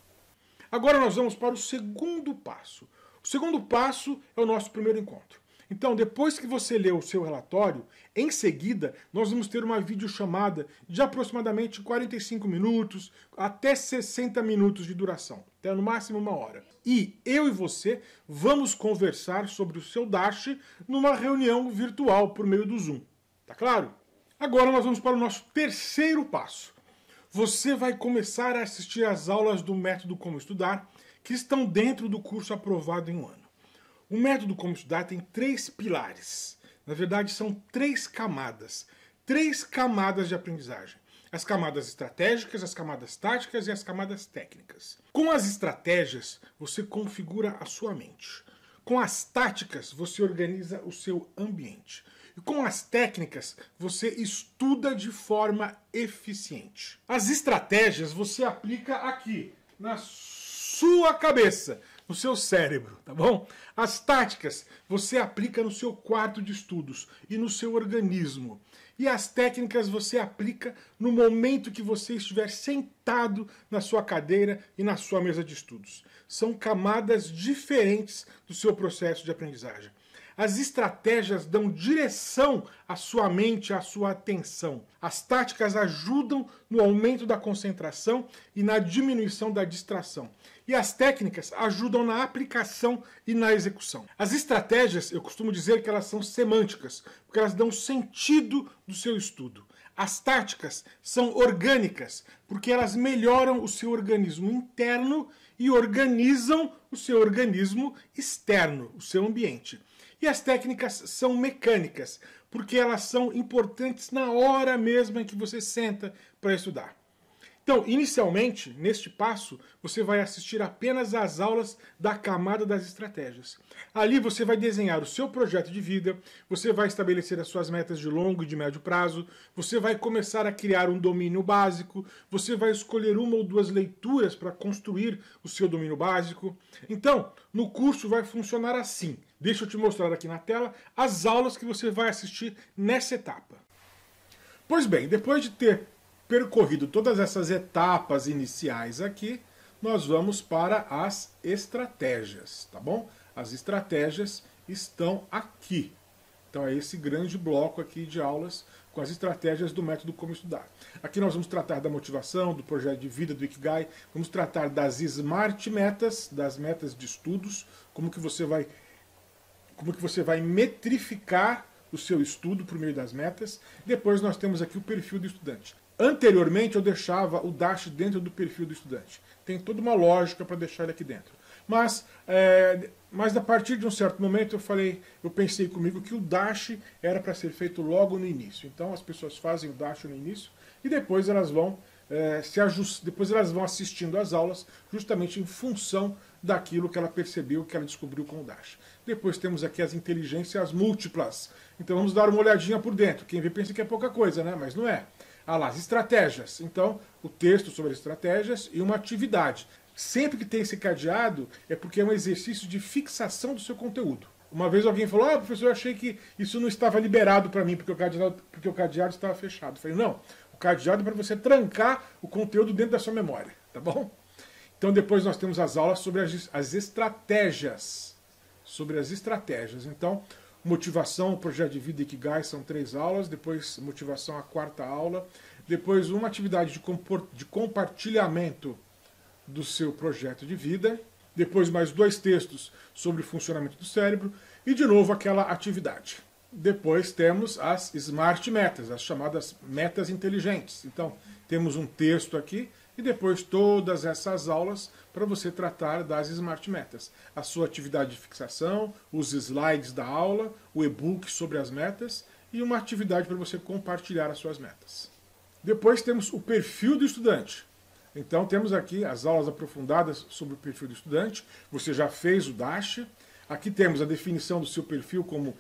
Agora nós vamos para o segundo passo. O segundo passo é o nosso primeiro encontro. Então, depois que você lê o seu relatório, em seguida nós vamos ter uma videochamada de aproximadamente 45 minutos até 60 minutos de duração, até no máximo uma hora. E eu e você vamos conversar sobre o seu Dash numa reunião virtual por meio do Zoom. Tá claro? Agora nós vamos para o nosso terceiro passo você vai começar a assistir às aulas do Método Como Estudar, que estão dentro do curso aprovado em um ano. O Método Como Estudar tem três pilares. Na verdade, são três camadas. Três camadas de aprendizagem: as camadas estratégicas, as camadas táticas e as camadas técnicas. Com as estratégias, você configura a sua mente. Com as táticas, você organiza o seu ambiente e com as técnicas você estuda de forma eficiente. As estratégias você aplica aqui, na sua cabeça, no seu cérebro, tá bom? As táticas você aplica no seu quarto de estudos e no seu organismo. E as técnicas você aplica no momento que você estiver sentado na sua cadeira e na sua mesa de estudos. São camadas diferentes do seu processo de aprendizagem. As estratégias dão direção à sua mente, à sua atenção. As táticas ajudam no aumento da concentração e na diminuição da distração. E as técnicas ajudam na aplicação e na execução. As estratégias, eu costumo dizer que elas são semânticas, porque elas dão sentido do seu estudo. As táticas são orgânicas, porque elas melhoram o seu organismo interno e organizam o seu organismo externo, o seu ambiente. E as técnicas são mecânicas, porque elas são importantes na hora mesma em que você senta para estudar. Então, inicialmente, neste passo, você vai assistir apenas às aulas da camada das estratégias. Ali você vai desenhar o seu projeto de vida, você vai estabelecer as suas metas de longo e de médio prazo, você vai começar a criar um domínio básico, você vai escolher uma ou duas leituras para construir o seu domínio básico. Então, no curso vai funcionar assim. Deixa eu te mostrar aqui na tela as aulas que você vai assistir nessa etapa. Pois bem, depois de ter percorrido todas essas etapas iniciais aqui, nós vamos para as estratégias, tá bom? As estratégias estão aqui. Então é esse grande bloco aqui de aulas com as estratégias do método Como Estudar. Aqui nós vamos tratar da motivação, do projeto de vida, do Ikigai, vamos tratar das Smart Metas, das metas de estudos, como que você vai como que você vai metrificar o seu estudo por meio das metas. Depois nós temos aqui o perfil do estudante. Anteriormente eu deixava o Dash dentro do perfil do estudante. Tem toda uma lógica para deixar ele aqui dentro. Mas, é, mas a partir de um certo momento eu falei, eu pensei comigo que o Dash era para ser feito logo no início. Então as pessoas fazem o Dash no início e depois elas vão é, se ajust... depois elas vão assistindo às aulas justamente em função daquilo que ela percebeu, que ela descobriu com o Dash. Depois temos aqui as inteligências múltiplas. Então vamos dar uma olhadinha por dentro. Quem vê pensa que é pouca coisa, né? Mas não é. Ah lá, as estratégias. Então, o texto sobre estratégias e uma atividade. Sempre que tem esse cadeado, é porque é um exercício de fixação do seu conteúdo. Uma vez alguém falou, ah, professor, eu achei que isso não estava liberado para mim, porque o, cadeado, porque o cadeado estava fechado. Eu falei, não, o cadeado é para você trancar o conteúdo dentro da sua memória, tá bom? Então depois nós temos as aulas sobre as, as estratégias. Sobre as estratégias. Então, motivação, projeto de vida e Ikigai são três aulas, depois motivação a quarta aula, depois uma atividade de, compor, de compartilhamento do seu projeto de vida, depois mais dois textos sobre o funcionamento do cérebro e de novo aquela atividade. Depois temos as smart metas, as chamadas metas inteligentes. Então, temos um texto aqui e depois todas essas aulas para você tratar das Smart Metas. A sua atividade de fixação, os slides da aula, o e-book sobre as metas e uma atividade para você compartilhar as suas metas. Depois temos o perfil do estudante. Então temos aqui as aulas aprofundadas sobre o perfil do estudante. Você já fez o DASH, Aqui temos a definição do seu perfil como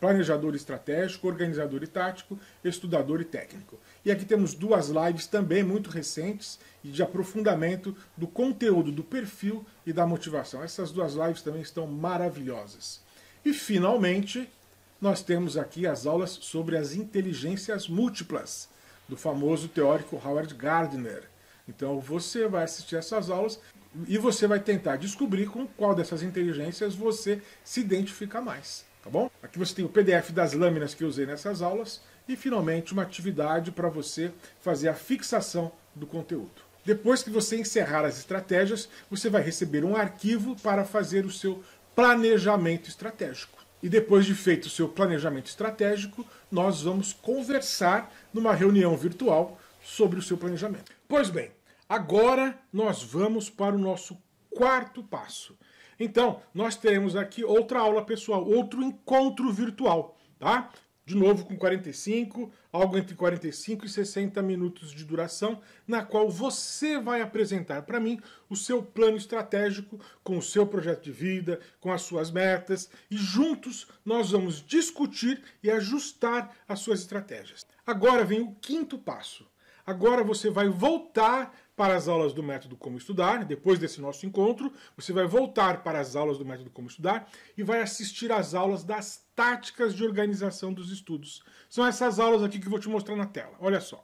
planejador estratégico, organizador e tático, estudador e técnico. E aqui temos duas lives também muito recentes e de aprofundamento do conteúdo do perfil e da motivação. Essas duas lives também estão maravilhosas. E finalmente, nós temos aqui as aulas sobre as inteligências múltiplas do famoso teórico Howard Gardner. Então você vai assistir essas aulas e você vai tentar descobrir com qual dessas inteligências você se identifica mais, tá bom? Aqui você tem o PDF das lâminas que eu usei nessas aulas e finalmente uma atividade para você fazer a fixação do conteúdo. Depois que você encerrar as estratégias, você vai receber um arquivo para fazer o seu planejamento estratégico. E depois de feito o seu planejamento estratégico, nós vamos conversar numa reunião virtual sobre o seu planejamento. Pois bem, Agora nós vamos para o nosso quarto passo. Então, nós teremos aqui outra aula, pessoal, outro encontro virtual, tá? De novo com 45, algo entre 45 e 60 minutos de duração, na qual você vai apresentar para mim o seu plano estratégico com o seu projeto de vida, com as suas metas e juntos nós vamos discutir e ajustar as suas estratégias. Agora vem o quinto passo. Agora você vai voltar para as aulas do método Como Estudar. Depois desse nosso encontro, você vai voltar para as aulas do método Como Estudar e vai assistir às aulas das táticas de organização dos estudos. São essas aulas aqui que eu vou te mostrar na tela. Olha só.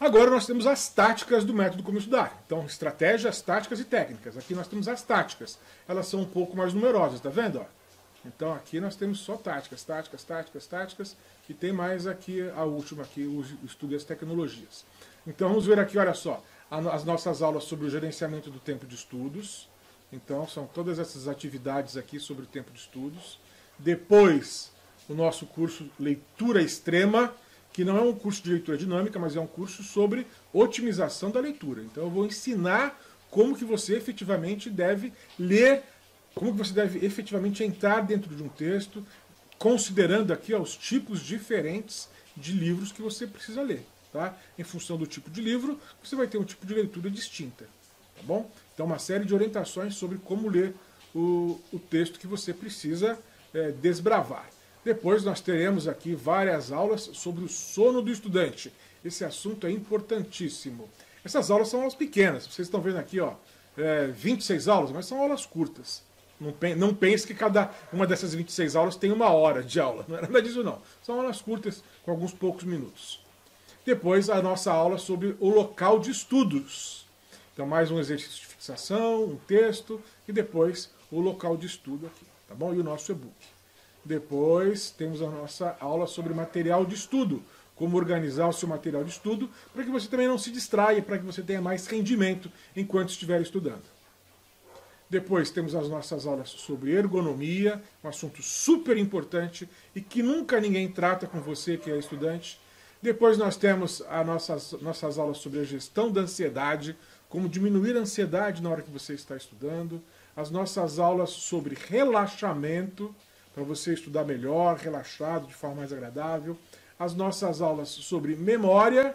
Agora nós temos as táticas do método como estudar. Então, estratégias, táticas e técnicas. Aqui nós temos as táticas. Elas são um pouco mais numerosas, tá vendo? Então aqui nós temos só táticas, táticas, táticas, táticas. E tem mais aqui a última aqui, o estudo das tecnologias. Então vamos ver aqui, olha só, as nossas aulas sobre o gerenciamento do tempo de estudos. Então são todas essas atividades aqui sobre o tempo de estudos. Depois, o nosso curso Leitura Extrema, que não é um curso de leitura dinâmica, mas é um curso sobre otimização da leitura. Então eu vou ensinar como que você efetivamente deve ler, como que você deve efetivamente entrar dentro de um texto, considerando aqui ó, os tipos diferentes de livros que você precisa ler tá? Em função do tipo de livro, você vai ter um tipo de leitura distinta, tá bom? Então, uma série de orientações sobre como ler o, o texto que você precisa é, desbravar. Depois nós teremos aqui várias aulas sobre o sono do estudante. Esse assunto é importantíssimo. Essas aulas são aulas pequenas, vocês estão vendo aqui, ó, é, 26 aulas, mas são aulas curtas. Não, não pense que cada uma dessas 26 aulas tem uma hora de aula. Não é nada disso, não. São aulas curtas, com alguns poucos minutos. Depois, a nossa aula sobre o local de estudos. Então, mais um exercício de fixação, um texto e depois o local de estudo aqui, tá bom? E o nosso e-book. Depois, temos a nossa aula sobre material de estudo, como organizar o seu material de estudo para que você também não se distraia, para que você tenha mais rendimento enquanto estiver estudando. Depois temos as nossas aulas sobre ergonomia, um assunto super importante e que nunca ninguém trata com você que é estudante. Depois nós temos as nossas, nossas aulas sobre a gestão da ansiedade, como diminuir a ansiedade na hora que você está estudando, as nossas aulas sobre relaxamento, para você estudar melhor, relaxado, de forma mais agradável, as nossas aulas sobre memória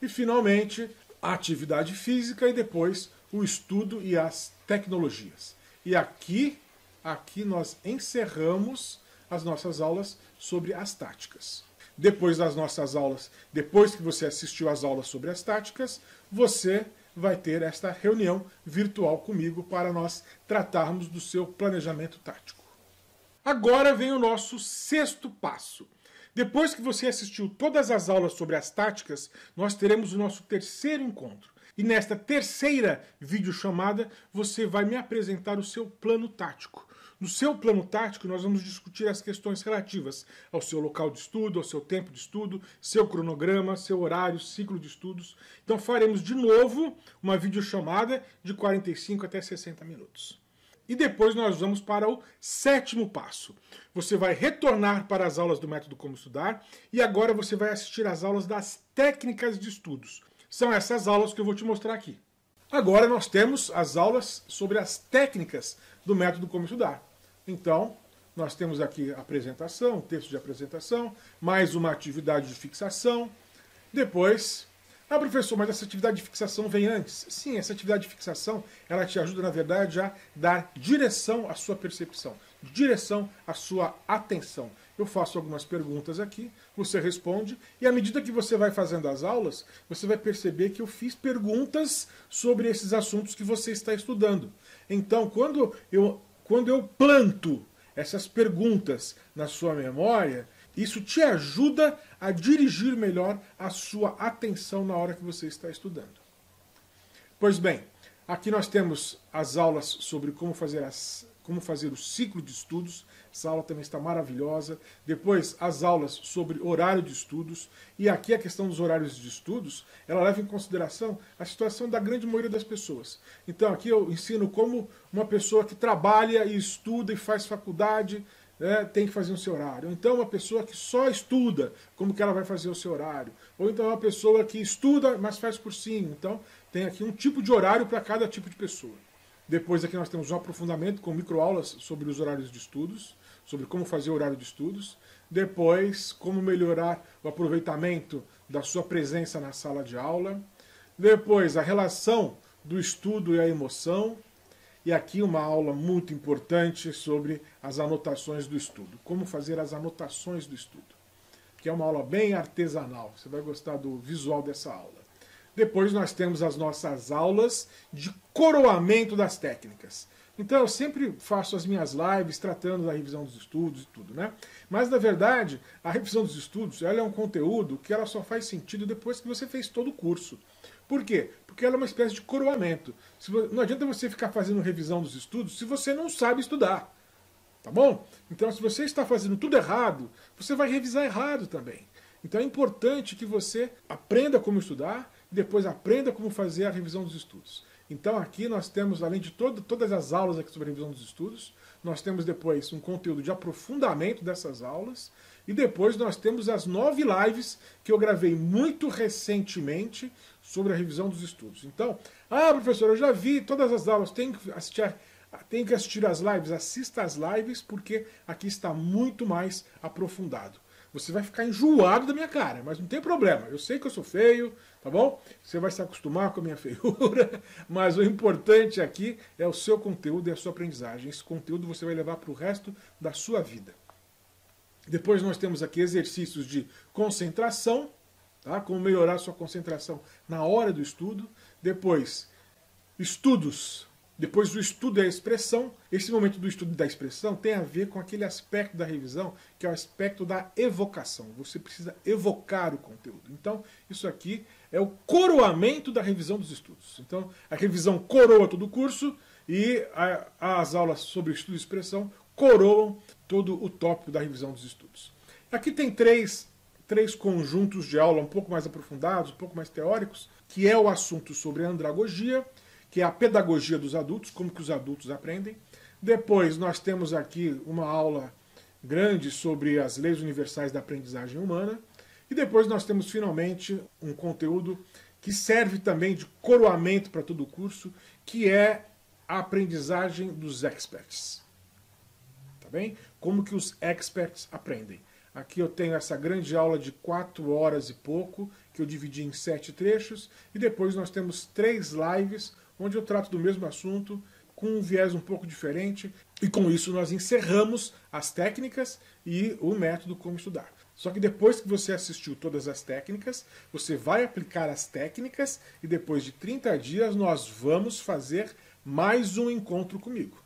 e, finalmente, a atividade física e depois o estudo e as tecnologias. E aqui, aqui nós encerramos as nossas aulas sobre as táticas depois das nossas aulas, depois que você assistiu às aulas sobre as táticas, você vai ter esta reunião virtual comigo para nós tratarmos do seu planejamento tático. Agora vem o nosso sexto passo. Depois que você assistiu todas as aulas sobre as táticas, nós teremos o nosso terceiro encontro. E nesta terceira videochamada, você vai me apresentar o seu plano tático no seu plano tático, nós vamos discutir as questões relativas ao seu local de estudo, ao seu tempo de estudo, seu cronograma, seu horário, ciclo de estudos. Então faremos de novo uma videochamada de 45 até 60 minutos. E depois nós vamos para o sétimo passo. Você vai retornar para as aulas do método Como Estudar e agora você vai assistir às aulas das técnicas de estudos. São essas aulas que eu vou te mostrar aqui. Agora nós temos as aulas sobre as técnicas do método Como Estudar. Então, nós temos aqui apresentação, texto de apresentação, mais uma atividade de fixação. Depois, ah, professor, mas essa atividade de fixação vem antes. Sim, essa atividade de fixação, ela te ajuda, na verdade, a dar direção à sua percepção, direção à sua atenção. Eu faço algumas perguntas aqui, você responde, e à medida que você vai fazendo as aulas, você vai perceber que eu fiz perguntas sobre esses assuntos que você está estudando. Então, quando eu quando eu planto essas perguntas na sua memória, isso te ajuda a dirigir melhor a sua atenção na hora que você está estudando. Pois bem, aqui nós temos as aulas sobre como fazer as como fazer o ciclo de estudos. Essa aula também está maravilhosa. Depois, as aulas sobre horário de estudos. E aqui a questão dos horários de estudos, ela leva em consideração a situação da grande maioria das pessoas. Então, aqui eu ensino como uma pessoa que trabalha e estuda e faz faculdade né, tem que fazer o seu horário. Ou então uma pessoa que só estuda, como que ela vai fazer o seu horário. Ou então uma pessoa que estuda, mas faz cursinho. Então tem aqui um tipo de horário para cada tipo de pessoa. Depois aqui nós temos um aprofundamento com microaulas sobre os horários de estudos, sobre como fazer o horário de estudos. Depois, como melhorar o aproveitamento da sua presença na sala de aula. Depois, a relação do estudo e a emoção. E aqui uma aula muito importante sobre as anotações do estudo. Como fazer as anotações do estudo. Que é uma aula bem artesanal. Você vai gostar do visual dessa aula. Depois nós temos as nossas aulas de coroamento das técnicas. Então eu sempre faço as minhas lives tratando da revisão dos estudos e tudo, né? Mas na verdade, a revisão dos estudos, ela é um conteúdo que ela só faz sentido depois que você fez todo o curso. Por quê? Porque ela é uma espécie de coroamento. Não adianta você ficar fazendo revisão dos estudos se você não sabe estudar. Tá bom? Então, se você está fazendo tudo errado, você vai revisar errado também. Então, é importante que você aprenda como estudar depois aprenda como fazer a revisão dos estudos. Então aqui nós temos, além de todo, todas as aulas aqui sobre a revisão dos estudos, nós temos depois um conteúdo de aprofundamento dessas aulas, e depois nós temos as nove lives que eu gravei muito recentemente sobre a revisão dos estudos. Então, ah, professor, eu já vi todas as aulas, tem que assistir, tem que assistir as lives, assista as lives, porque aqui está muito mais aprofundado. Você vai ficar enjoado da minha cara, mas não tem problema. Eu sei que eu sou feio, tá bom? Você vai se acostumar com a minha feiura, mas o importante aqui é o seu conteúdo e a sua aprendizagem. Esse conteúdo você vai levar para o resto da sua vida. Depois nós temos aqui exercícios de concentração, tá? Como melhorar sua concentração na hora do estudo. Depois, estudos depois do estudo e a expressão, esse momento do estudo da expressão tem a ver com aquele aspecto da revisão, que é o aspecto da evocação. Você precisa evocar o conteúdo. Então, isso aqui é o coroamento da revisão dos estudos. Então, a revisão coroa todo o curso e a, as aulas sobre estudo e expressão coroam todo o tópico da revisão dos estudos. Aqui tem três, três conjuntos de aula um pouco mais aprofundados, um pouco mais teóricos, que é o assunto sobre andragogia, que é a pedagogia dos adultos, como que os adultos aprendem. Depois nós temos aqui uma aula grande sobre as leis universais da aprendizagem humana. E depois nós temos finalmente um conteúdo que serve também de coroamento para todo o curso, que é a aprendizagem dos experts. Tá bem? Como que os experts aprendem. Aqui eu tenho essa grande aula de quatro horas e pouco, que eu dividi em sete trechos, e depois nós temos três lives onde eu trato do mesmo assunto com um viés um pouco diferente. E com isso nós encerramos as técnicas e o método como estudar. Só que depois que você assistiu todas as técnicas, você vai aplicar as técnicas e depois de 30 dias nós vamos fazer mais um encontro comigo,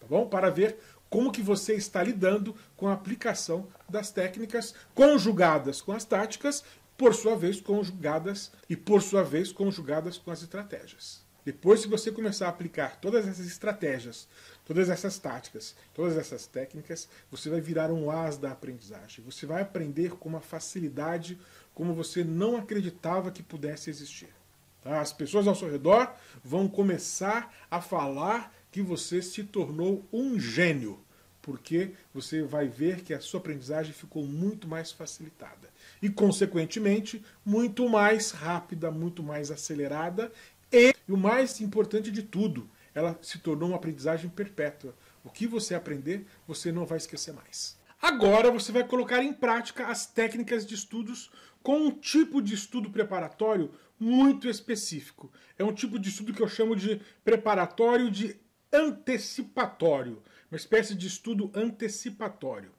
tá bom? Para ver como que você está lidando com a aplicação das técnicas conjugadas com as táticas, por sua vez conjugadas e por sua vez conjugadas com as estratégias. Depois que você começar a aplicar todas essas estratégias, todas essas táticas, todas essas técnicas, você vai virar um as da aprendizagem. Você vai aprender com uma facilidade como você não acreditava que pudesse existir. Tá? As pessoas ao seu redor vão começar a falar que você se tornou um gênio, porque você vai ver que a sua aprendizagem ficou muito mais facilitada e, consequentemente, muito mais rápida, muito mais acelerada e o mais importante de tudo, ela se tornou uma aprendizagem perpétua. O que você aprender, você não vai esquecer mais. Agora você vai colocar em prática as técnicas de estudos com um tipo de estudo preparatório muito específico. É um tipo de estudo que eu chamo de preparatório de antecipatório, uma espécie de estudo antecipatório.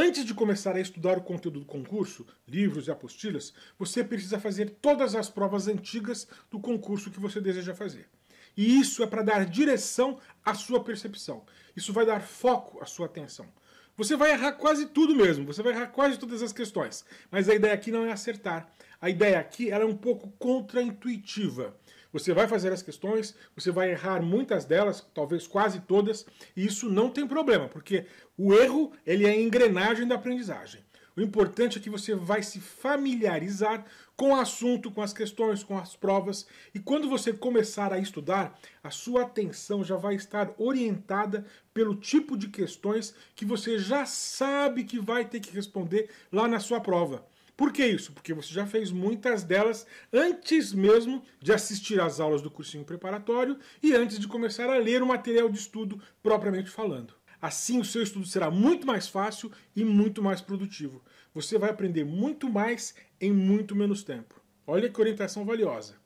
Antes de começar a estudar o conteúdo do concurso, livros e apostilas, você precisa fazer todas as provas antigas do concurso que você deseja fazer. E isso é para dar direção à sua percepção. Isso vai dar foco à sua atenção. Você vai errar quase tudo mesmo, você vai errar quase todas as questões. Mas a ideia aqui não é acertar. A ideia aqui é um pouco contraintuitiva. Você vai fazer as questões, você vai errar muitas delas, talvez quase todas, e isso não tem problema, porque o erro ele é a engrenagem da aprendizagem. O importante é que você vai se familiarizar com o assunto, com as questões, com as provas, e quando você começar a estudar, a sua atenção já vai estar orientada pelo tipo de questões que você já sabe que vai ter que responder lá na sua prova. Por que isso? Porque você já fez muitas delas antes mesmo de assistir às aulas do cursinho preparatório e antes de começar a ler o material de estudo propriamente falando. Assim, o seu estudo será muito mais fácil e muito mais produtivo. Você vai aprender muito mais em muito menos tempo. Olha que orientação valiosa.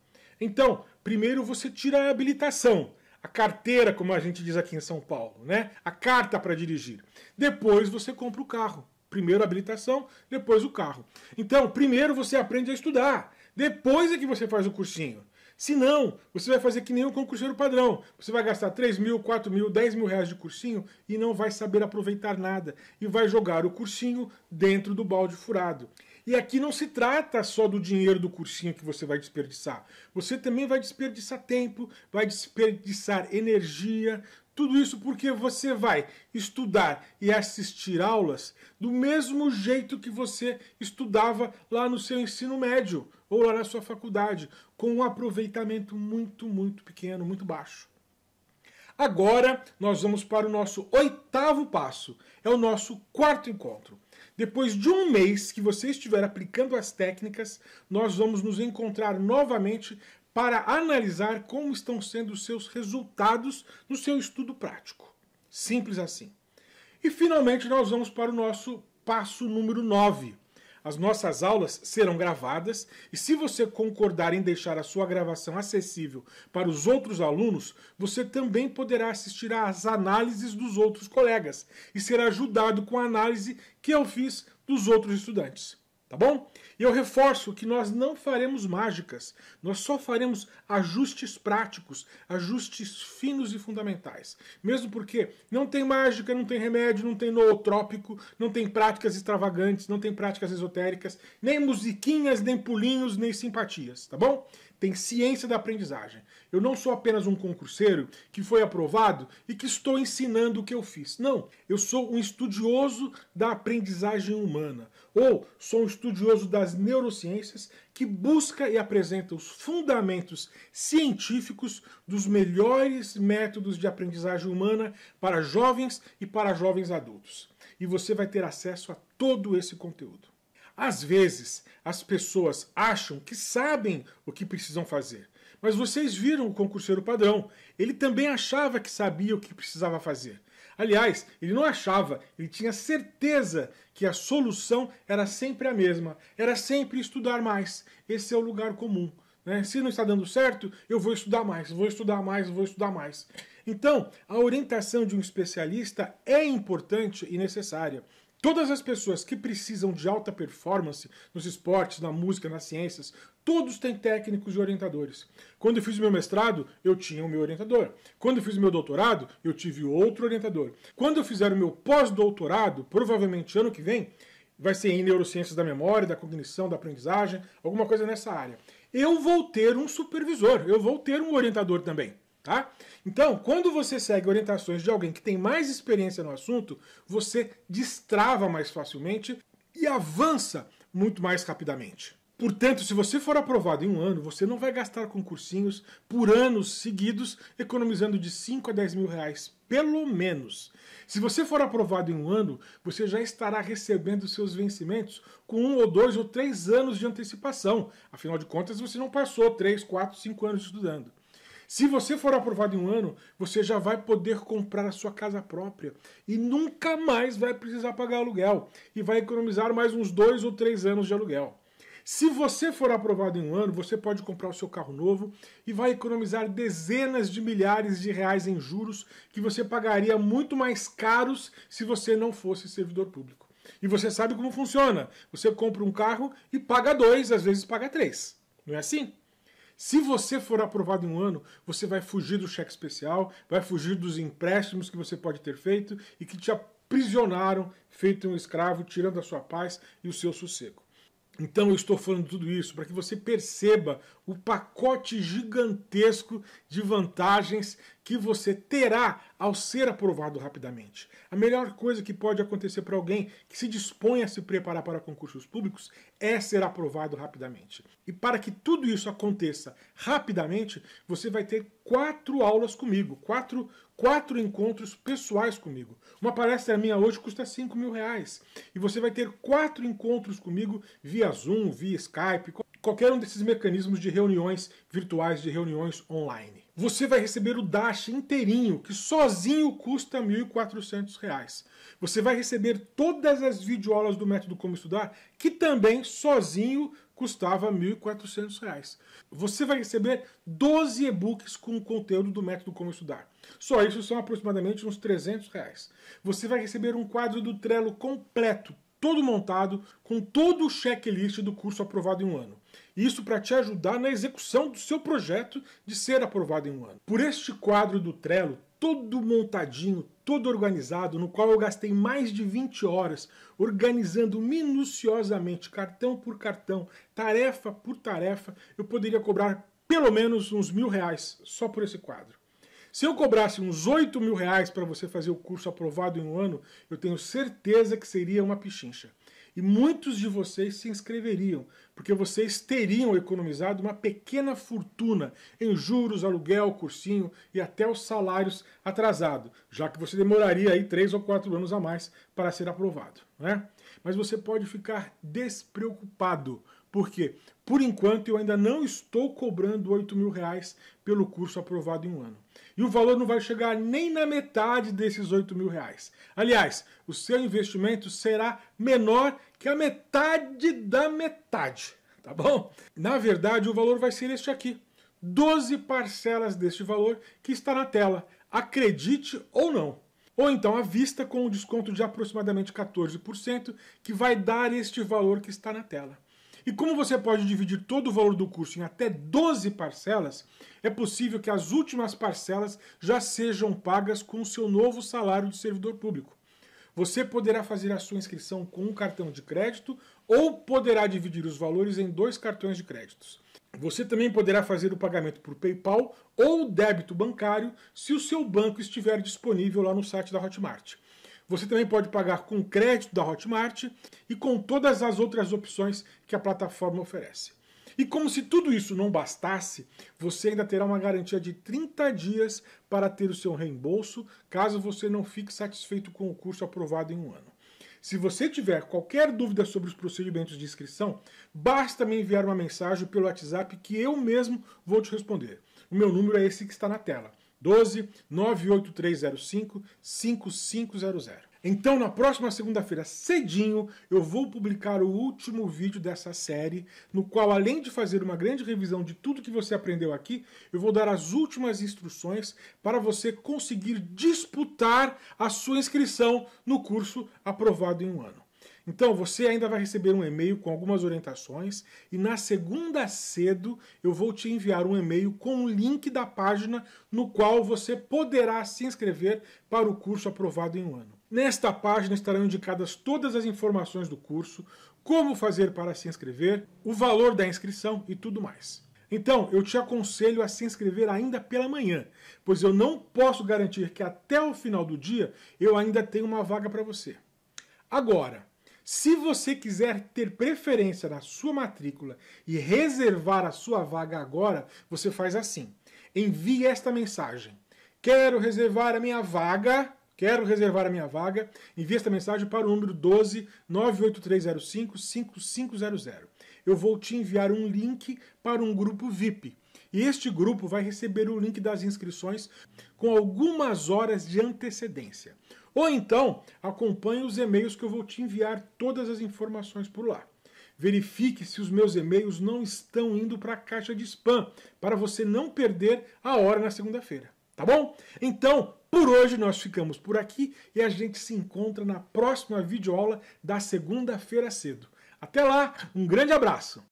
Então, primeiro você tira a habilitação, a carteira, como a gente diz aqui em São Paulo, né? A carta para dirigir. Depois você compra o carro. Primeiro a habilitação, depois o carro. Então, primeiro você aprende a estudar, depois é que você faz o cursinho. Se não, você vai fazer que nem um concurseiro padrão. Você vai gastar 3 mil, 4 mil, 10 mil reais de cursinho e não vai saber aproveitar nada. E vai jogar o cursinho dentro do balde furado. E aqui não se trata só do dinheiro do cursinho que você vai desperdiçar. Você também vai desperdiçar tempo, vai desperdiçar energia, tudo isso porque você vai estudar e assistir aulas do mesmo jeito que você estudava lá no seu ensino médio ou lá na sua faculdade, com um aproveitamento muito, muito pequeno, muito baixo. Agora nós vamos para o nosso oitavo passo, é o nosso quarto encontro. Depois de um mês que você estiver aplicando as técnicas, nós vamos nos encontrar novamente para analisar como estão sendo os seus resultados no seu estudo prático. Simples assim. E finalmente nós vamos para o nosso passo número 9. As nossas aulas serão gravadas e se você concordar em deixar a sua gravação acessível para os outros alunos, você também poderá assistir às análises dos outros colegas e ser ajudado com a análise que eu fiz dos outros estudantes tá bom? E eu reforço que nós não faremos mágicas, nós só faremos ajustes práticos, ajustes finos e fundamentais. Mesmo porque não tem mágica, não tem remédio, não tem nootrópico, não tem práticas extravagantes, não tem práticas esotéricas, nem musiquinhas, nem pulinhos, nem simpatias, tá bom? tem ciência da aprendizagem. Eu não sou apenas um concurseiro que foi aprovado e que estou ensinando o que eu fiz. Não, eu sou um estudioso da aprendizagem humana, ou sou um estudioso das neurociências que busca e apresenta os fundamentos científicos dos melhores métodos de aprendizagem humana para jovens e para jovens adultos. E você vai ter acesso a todo esse conteúdo. Às vezes, as pessoas acham que sabem o que precisam fazer. Mas vocês viram o concurseiro padrão. Ele também achava que sabia o que precisava fazer. Aliás, ele não achava, ele tinha certeza que a solução era sempre a mesma. Era sempre estudar mais. Esse é o lugar comum. Né? Se não está dando certo, eu vou estudar mais, vou estudar mais, vou estudar mais. Então, a orientação de um especialista é importante e necessária. Todas as pessoas que precisam de alta performance nos esportes, na música, nas ciências, todos têm técnicos e orientadores. Quando eu fiz o meu mestrado, eu tinha o meu orientador. Quando eu fiz o meu doutorado, eu tive outro orientador. Quando eu fizer o meu pós-doutorado, provavelmente ano que vem, vai ser em neurociências da memória, da cognição, da aprendizagem, alguma coisa nessa área. Eu vou ter um supervisor, eu vou ter um orientador também. Tá? Então, quando você segue orientações de alguém que tem mais experiência no assunto, você destrava mais facilmente e avança muito mais rapidamente. Portanto, se você for aprovado em um ano, você não vai gastar com cursinhos por anos seguidos, economizando de 5 a 10 mil reais, pelo menos. Se você for aprovado em um ano, você já estará recebendo seus vencimentos com um ou dois ou três anos de antecipação. Afinal de contas, você não passou 3, 4, 5 anos estudando. Se você for aprovado em um ano, você já vai poder comprar a sua casa própria e nunca mais vai precisar pagar aluguel e vai economizar mais uns dois ou três anos de aluguel. Se você for aprovado em um ano, você pode comprar o seu carro novo e vai economizar dezenas de milhares de reais em juros que você pagaria muito mais caros se você não fosse servidor público. E você sabe como funciona. Você compra um carro e paga dois, às vezes paga três. Não é assim? Se você for aprovado em um ano, você vai fugir do cheque especial, vai fugir dos empréstimos que você pode ter feito e que te aprisionaram, feito um escravo, tirando a sua paz e o seu sossego. Então eu estou falando tudo isso para que você perceba o pacote gigantesco de vantagens que você terá ao ser aprovado rapidamente. A melhor coisa que pode acontecer para alguém que se dispõe a se preparar para concursos públicos é ser aprovado rapidamente. E para que tudo isso aconteça rapidamente, você vai ter quatro aulas comigo, quatro quatro encontros pessoais comigo. Uma palestra minha hoje custa 5 mil reais. E você vai ter quatro encontros comigo via Zoom, via Skype, qualquer um desses mecanismos de reuniões virtuais, de reuniões online. Você vai receber o Dash inteirinho, que sozinho custa R$ 1.400. Você vai receber todas as videoaulas do método Como Estudar, que também sozinho custava R$ 1.400. Você vai receber 12 e-books com o conteúdo do método Como Estudar. Só isso são aproximadamente uns 300 reais. Você vai receber um quadro do Trello completo, todo montado, com todo o checklist do curso aprovado em um ano. Isso para te ajudar na execução do seu projeto de ser aprovado em um ano. Por este quadro do Trello, todo montadinho, todo organizado, no qual eu gastei mais de 20 horas organizando minuciosamente, cartão por cartão, tarefa por tarefa, eu poderia cobrar pelo menos uns mil reais só por esse quadro. Se eu cobrasse uns 8 mil reais para você fazer o curso aprovado em um ano, eu tenho certeza que seria uma pichincha. E muitos de vocês se inscreveriam, porque vocês teriam economizado uma pequena fortuna em juros, aluguel, cursinho e até os salários atrasado, já que você demoraria aí três ou quatro anos a mais para ser aprovado. Né? Mas você pode ficar despreocupado, porque por enquanto eu ainda não estou cobrando 8 mil reais pelo curso aprovado em um ano e o valor não vai chegar nem na metade desses 8 mil reais. Aliás, o seu investimento será menor que a metade da metade, tá bom? Na verdade, o valor vai ser este aqui. 12 parcelas deste valor que está na tela. Acredite ou não. Ou então à vista com um desconto de aproximadamente 14%, que vai dar este valor que está na tela. E como você pode dividir todo o valor do curso em até 12 parcelas, é possível que as últimas parcelas já sejam pagas com o seu novo salário de servidor público. Você poderá fazer a sua inscrição com um cartão de crédito ou poderá dividir os valores em dois cartões de créditos. Você também poderá fazer o pagamento por PayPal ou débito bancário se o seu banco estiver disponível lá no site da Hotmart. Você também pode pagar com crédito da Hotmart e com todas as outras opções que a plataforma oferece. E como se tudo isso não bastasse, você ainda terá uma garantia de 30 dias para ter o seu reembolso, caso você não fique satisfeito com o curso aprovado em um ano. Se você tiver qualquer dúvida sobre os procedimentos de inscrição, basta me enviar uma mensagem pelo WhatsApp que eu mesmo vou te responder. O meu número é esse que está na tela. 12 98305 5500. Então, na próxima segunda-feira, cedinho, eu vou publicar o último vídeo dessa série, no qual, além de fazer uma grande revisão de tudo que você aprendeu aqui, eu vou dar as últimas instruções para você conseguir disputar a sua inscrição no curso aprovado em um ano. Então, você ainda vai receber um e-mail com algumas orientações e na segunda cedo eu vou te enviar um e-mail com o link da página no qual você poderá se inscrever para o curso aprovado em um ano. Nesta página estarão indicadas todas as informações do curso, como fazer para se inscrever, o valor da inscrição e tudo mais. Então, eu te aconselho a se inscrever ainda pela manhã, pois eu não posso garantir que até o final do dia eu ainda tenha uma vaga para você. Agora, se você quiser ter preferência na sua matrícula e reservar a sua vaga agora, você faz assim: envie esta mensagem. Quero reservar a minha vaga. Quero reservar a minha vaga. Envie esta mensagem para o número 12 98305 5500. Eu vou te enviar um link para um grupo VIP. E este grupo vai receber o link das inscrições com algumas horas de antecedência. Ou então, acompanhe os e-mails que eu vou te enviar todas as informações por lá. Verifique se os meus e-mails não estão indo para a caixa de spam, para você não perder a hora na segunda-feira, tá bom? Então, por hoje nós ficamos por aqui e a gente se encontra na próxima videoaula da segunda-feira cedo. Até lá, um grande abraço!